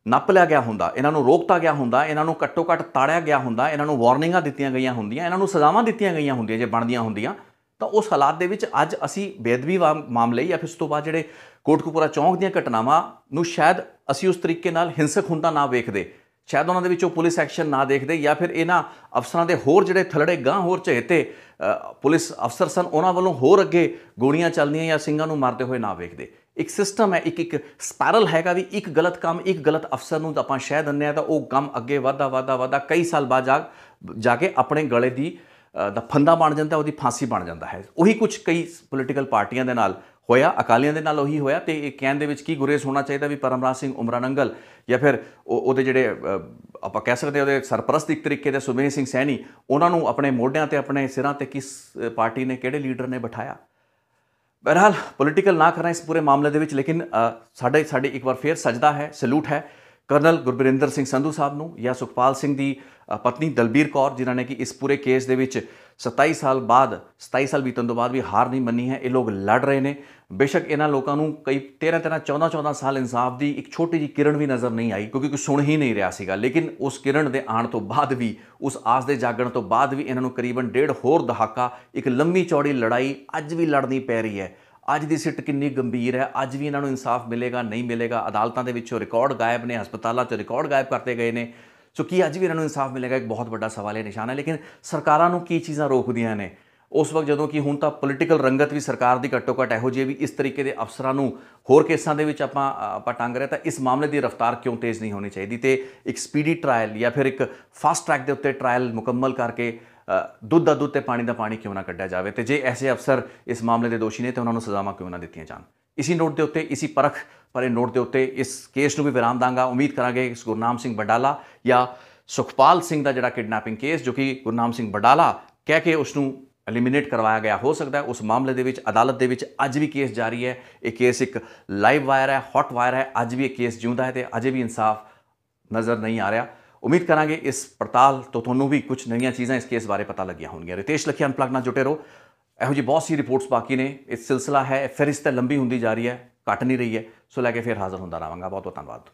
A: ਨੱਪ ਲਿਆ ਗਿਆ ਹੁੰਦਾ ਇਹਨਾਂ ਨੂੰ ਰੋਕਤਾ ਗਿਆ ਹੁੰਦਾ ਇਹਨਾਂ ਨੂੰ ਘੱਟੋ ਘੱਟ ਤਾੜਿਆ ਗਿਆ ਹੁੰਦਾ ਇਹਨਾਂ ਨੂੰ ਵਾਰਨਿੰਗਾਂ ਦਿੱਤੀਆਂ ਗਈਆਂ ਹੁੰਦੀਆਂ ਇਹਨਾਂ ਨੂੰ ਸਜ਼ਾਵਾਂ ਦਿੱਤੀਆਂ ਗਈਆਂ ਹੁੰਦੀਆਂ ਜੇ ਬਣਦੀਆਂ ਹੁੰਦੀਆਂ ਤਾਂ ਉਸ ਹਾਲਾਤ ਦੇ ਵਿੱਚ ਅੱਜ ਅਸੀਂ ਬੇਦਬੀ ਮਾਮਲੇ ਜਾਂ ਫਿਰ ਉਸ ਤੋਂ ਬਾਅਦ ਜਿਹੜੇ ਕੋਟਕਪੂਰਾ ਚੌਂਕ ਦੀਆਂ ਘਟਨਾਵਾਂ ਨੂੰ ਸ਼ਾਇਦ ਅਸੀਂ ਉਸ ਤਰੀਕੇ ਨਾਲ ਹਿੰਸਕ ਹੁੰਦਾ ਨਾ ਵੇਖਦੇ ਸ਼ਾਇਦ ਉਹਨਾਂ ਦੇ ਵਿੱਚੋਂ ਪੁਲਿਸ ਐਕਸ਼ਨ ਨਾ ਦੇਖਦੇ ਜਾਂ ਫਿਰ ਇਹਨਾਂ ਅਫਸਰਾਂ ਦੇ ਹੋਰ ਜਿਹੜੇ ਥਲੜੇ ਗਾਂ ਹੋਰ ਚਹੇਤੇ ਪੁਲਿਸ ਅਫਸਰ ਸਨ ਉਹਨਾਂ ਵੱਲੋਂ ਹੋਰ ਅੱਗੇ ਗੋਲੀਆਂ ਚੱਲਦੀਆਂ ਜਾਂ ਸਿੰਘਾਂ ਨੂੰ ਮਾਰਦੇ ਹੋਏ ਨਾ ਵੇਖਦੇ ਇੱਕ ਸਿਸਟਮ ਹੈ ਇੱਕ ਇੱਕ ਸਪਾਇਰਲ ਹੈਗਾ ਵੀ ਇੱਕ ਗਲਤ ਕੰਮ ਇੱਕ ਗਲਤ ਅਫਸਰ ਨੂੰ ਆਪਾਂ ਸ਼ਹਿ ਦਿੰਨੇ ਆ ਤਾਂ ਉਹ ਗਮ ਅੱਗੇ ਵਧਦਾ ਵਧਦਾ ਵਧਦਾ ਕਈ ਸਾਲ ਬਾਅਦ ਜਾ ਜਾ ਕੇ ਆਪਣੇ ਗਲੇ ਦੀ ਦਾ ਫੰਦਾ ਬਣ ਜਾਂਦਾ ਉਹਦੀ ਫਾਂਸੀ ਬਣ ਜਾਂਦਾ ਹੈ ਉਹੀ ਕੁਝ ਕਈ ਪੋਲੀਟੀਕਲ ਪਾਰਟੀਆਂ ਦੇ ਨਾਲ ਹੋਇਆ ਅਕਾਲੀਆਂ ਦੇ ਨਾਲ ਉਹੀ ਹੋਇਆ ਤੇ ਇਹ ਕਹਿਣ ਦੇ ਵਿੱਚ ਕੀ ਗੁਰੇਸ ਹੋਣਾ ਚਾਹੀਦਾ ਵੀ ਪਰਮਰਾਜ ਸਿੰਘ ਉਮਰਾਨੰਗਲ ਜਾਂ ਫਿਰ ਉਹਦੇ ਜਿਹੜੇ ਆਪਾਂ ਕਹਿ ਸਕਦੇ ਉਹਦੇ ਸਰਪ੍ਰਸਤ ਇੱਕ ਤਰੀਕੇ ਦੇ ਸੁਮੇਨ ਸਿੰਘ ਸੈਣੀ ਉਹਨਾਂ ਨੂੰ ਆਪਣੇ ਮੋਢਿਆਂ ਤੇ ਆਪਣੇ ਸਿਰਾਂ ਤੇ ਕਿਸ ਪਾਰਟੀ ਨੇ ਕਿਹੜੇ ਲੀਡਰ ਨੇ ਬਿਠਾਇਆ ਬਹਰਹਾਲ ਪੋਲੀਟੀਕਲ ਨਾ ਕਰਾਂ ਇਸ ਪੂਰੇ ਮਾਮਲੇ ਦੇ ਵਿੱਚ ਲੇਕਿਨ ਸਾਡੇ ਸਾਡੇ ਇੱਕ ਵਾਰ ਫੇਰ ਸਜਦਾ ਹੈ ਸਲੂਟ ਹੈ ਕਰਨਲ ਗੁਰਬਿੰਦਰ ਸਿੰਘ ਸੰਧੂ ਸਾਹਿਬ ਨੂੰ ਜਾਂ ਸੁਖਪਾਲ ਸਿੰਘ ਦੀ ਪਤਨੀ ਦਲਬੀਰ ਕੌਰ ਜਿਨ੍ਹਾਂ ਨੇ ਕਿ ਇਸ ਪੂਰੇ ਕੇਸ ਦੇ ਵਿੱਚ 27 ਸਾਲ ਬਾਅਦ 27 ਸਾਲ ਬੀਤਣ ਤੋਂ ਬਾਅਦ ਵੀ ਹਾਰ ਨਹੀਂ ਮੰਨੀ ਹੈ ਇਹ ਲੋਕ ਲੜ ਰਹੇ ਨੇ ਬੇਸ਼ੱਕ ਇਹਨਾਂ ਲੋਕਾਂ ਨੂੰ ਕਈ 13 ਤਰ੍ਹਾਂ 14 14 ਸਾਲ ਇਨਸਾਫ ਦੀ ਇੱਕ ਛੋਟੀ ਜੀ ਕਿਰਨ ਵੀ ਨਜ਼ਰ ਨਹੀਂ ਆਈ ਕਿਉਂਕਿ ਕੋਈ ਸੁਣ ਹੀ ਨਹੀਂ ਰਿਹਾ ਸੀਗਾ ਲੇਕਿਨ ਉਸ ਕਿਰਨ ਦੇ ਆਉਣ ਤੋਂ ਬਾਅਦ ਵੀ ਉਸ ਆਸ ਦੇ ਜਾਗਣ ਤੋਂ ਬਾਅਦ ਵੀ ਇਹਨਾਂ ਨੂੰ ਕਰੀਬਨ ਡੇਢ ਹੋਰ ਦਹਾਕਾ ਇੱਕ ਲੰਮੀ ਚੌੜੀ ਲੜਾਈ ਅੱਜ ਵੀ ਲੜਨੀ ਪੈ ਰਹੀ ਹੈ ਅੱਜ ਦੀ ਸਿੱਟ ਕਿੰਨੀ ਗੰਭੀਰ ਹੈ ਅੱਜ ਵੀ ਇਹਨਾਂ ਨੂੰ ਇਨਸਾਫ ਮਿਲੇਗਾ ਨਹੀਂ ਮਿਲੇਗਾ ਅਦਾਲਤਾਂ ਦੇ ਵਿੱਚੋਂ ਰਿਕਾਰਡ ਗਾਇਬ ਨੇ ਹਸਪਤਾਲਾਂ 'ਚ ਰਿਕਾਰਡ ਗਾਇਬ ਕਰਤੇ ਗਏ ਨੇ ਸੋ ਕੀ ਅੱਜ ਵੀ ਇਹਨਾਂ ਨੂੰ ਇਨਸਾਫ ਮਿਲੇਗਾ ਇੱਕ ਬਹੁਤ ਵੱਡਾ ਸਵਾਲ ਹੈ ਨਿਸ਼ਾਨਾ ਲੇਕਿਨ ਸਰਕਾਰਾਂ ਨੂੰ ਕੀ ਚੀਜ਼ਾਂ ਰੋਕਦੀਆਂ ਨੇ ਉਸ ਵਕਤ ਜਦੋਂ ਕਿ ਹੁਣ ਤਾਂ ਪੋਲੀਟੀਕਲ ਰੰਗਤ ਵੀ ਸਰਕਾਰ ਦੀ ਘੱਟੋ ਘੱਟ ਇਹੋ ਜਿਹੀ ਵੀ ਇਸ ਤਰੀਕੇ ਦੇ ਅਫਸਰਾਂ ਨੂੰ ਹੋਰ ਕੇਸਾਂ ਦੇ ਵਿੱਚ ਆਪਾਂ ਆਪਾਂ ਟੰਗ ਰਹੇ ਤਾਂ ਇਸ ਮਾਮਲੇ ਦੀ ਰਫ਼ਤਾਰ ਕਿਉਂ ਤੇਜ਼ ਨਹੀਂ ਹੋਣੀ ਚਾਹੀਦੀ ਤੇ ਇੱਕ ਸਪੀਡੀ ਟ੍ਰਾਇਲ ਜਾਂ ਫਿਰ ਇੱਕ ਫਾਸਟ ਟਰੈਕ ਦੇ ਉੱਤੇ ਟ੍ਰਾਇਲ ਮੁਕੰਮਲ ਕਰਕੇ ਦੁੱਧ ਦਾ ਦੁੱਧ ਤੇ ਪਾਣੀ ਦਾ ਪਾਣੀ ਕਿਉਂ ਨਾ ਕੱਢਿਆ ਜਾਵੇ ਤੇ ਜੇ ਐਸੇ ਅਫਸਰ ਇਸ ਮਾਮਲੇ ਦੇ ਦੋਸ਼ੀ ਨੇ ਤੇ ਉਹਨਾਂ ਨੂੰ ਸਜ਼ਾਵਾਂ ਕਿਉਂ ਨਾ ਦਿੱਤੀਆਂ ਜਾਣ ਇਸੀ ਨੋਟ ਦੇ ਉੱਤੇ ਇਸੀ ਪਰਖ ਪਰੇ ਨੋਟ ਦੇ ਉੱਤੇ ਇਸ ਕੇਸ ਨੂੰ ਵੀ ਵਿਰਾਮ ਦਾਂਗਾ ਉਮੀਦ ਕਰਾਂਗੇ ਇਸ ਗੁਰਨਾਮ ਸਿੰਘ ਬਡਾਲਾ ਜਾਂ ਸੁਖਪਾਲ ਸਿੰਘ ਦਾ ਜਿਹੜਾ ਕਿਡਨੈਪਿੰਗ ਕੇਸ ਜੋ ਕਿ ਗੁਰਨਾਮ ਸਿੰਘ ਬਡਾਲਾ ਕਹਿ ਕੇ ਉਸ ਨੂੰ ਐਲੀਮੀਨੇਟ ਕਰਵਾਇਆ ਗਿਆ ਹੋ ਸਕਦਾ ਹੈ ਉਸ ਮਾਮਲੇ ਦੇ ਵਿੱਚ ਅਦਾਲਤ ਦੇ ਵਿੱਚ ਅੱਜ ਵੀ ਕੇਸ ਜਾਰੀ ਹੈ ਇਹ ਕੇਸ ਇੱਕ ਲਾਈਵ ਵਾਇਰ ਹੈ ਹੌਟ ਵਾਇਰ ਹੈ ਅੱਜ ਵੀ ਇਹ ਕੇਸ ਜਿਉਂਦਾ ਹੈ ਤੇ ਅਜੇ ਵੀ ਇਨਸਾਫ ਨਜ਼ਰ ਨਹੀਂ ਆ ਰਿਹਾ ਉਮੀਦ ਕਰਾਂਗੇ ਇਸ ਪੜਤਾਲ ਤੋਂ ਤੁਹਾਨੂੰ ਵੀ ਕੁਝ ਨਵੀਆਂ ਚੀਜ਼ਾਂ ਇਸ ਕੇਸ ਬਾਰੇ ਪਤਾ ਲੱਗੀਆਂ ਹੋਣਗੀਆਂ ਰਿਤੇਸ਼ ਲਖੀ ਅਨਪਲਗ ਨਾਲ ਜੁਟੇ ਰਹੋ ਇਹੋ ਜੀ ਬਹੁਤ ਸੀ ਰਿਪੋਰਟਸ ਬਾਕੀ ਨੇ ਇਸ ਸਿਲਸਿਲਾ ਹੈ ਫਿਰ ਇਸ ਤੇ ਲੰਬੀ ਹੁੰਦੀ ਜਾ ਰਹੀ ਹੈ ਘਟ ਨਹੀਂ ਰਹੀ ਹੈ ਸੋ ਲੈ ਕੇ ਫਿਰ ਹਾਜ਼ਰ ਹੁੰਦਾ ਰਾਵਾਂਗਾ ਬਹੁਤ ਬਹੁਤ ਧੰਨਵਾਦ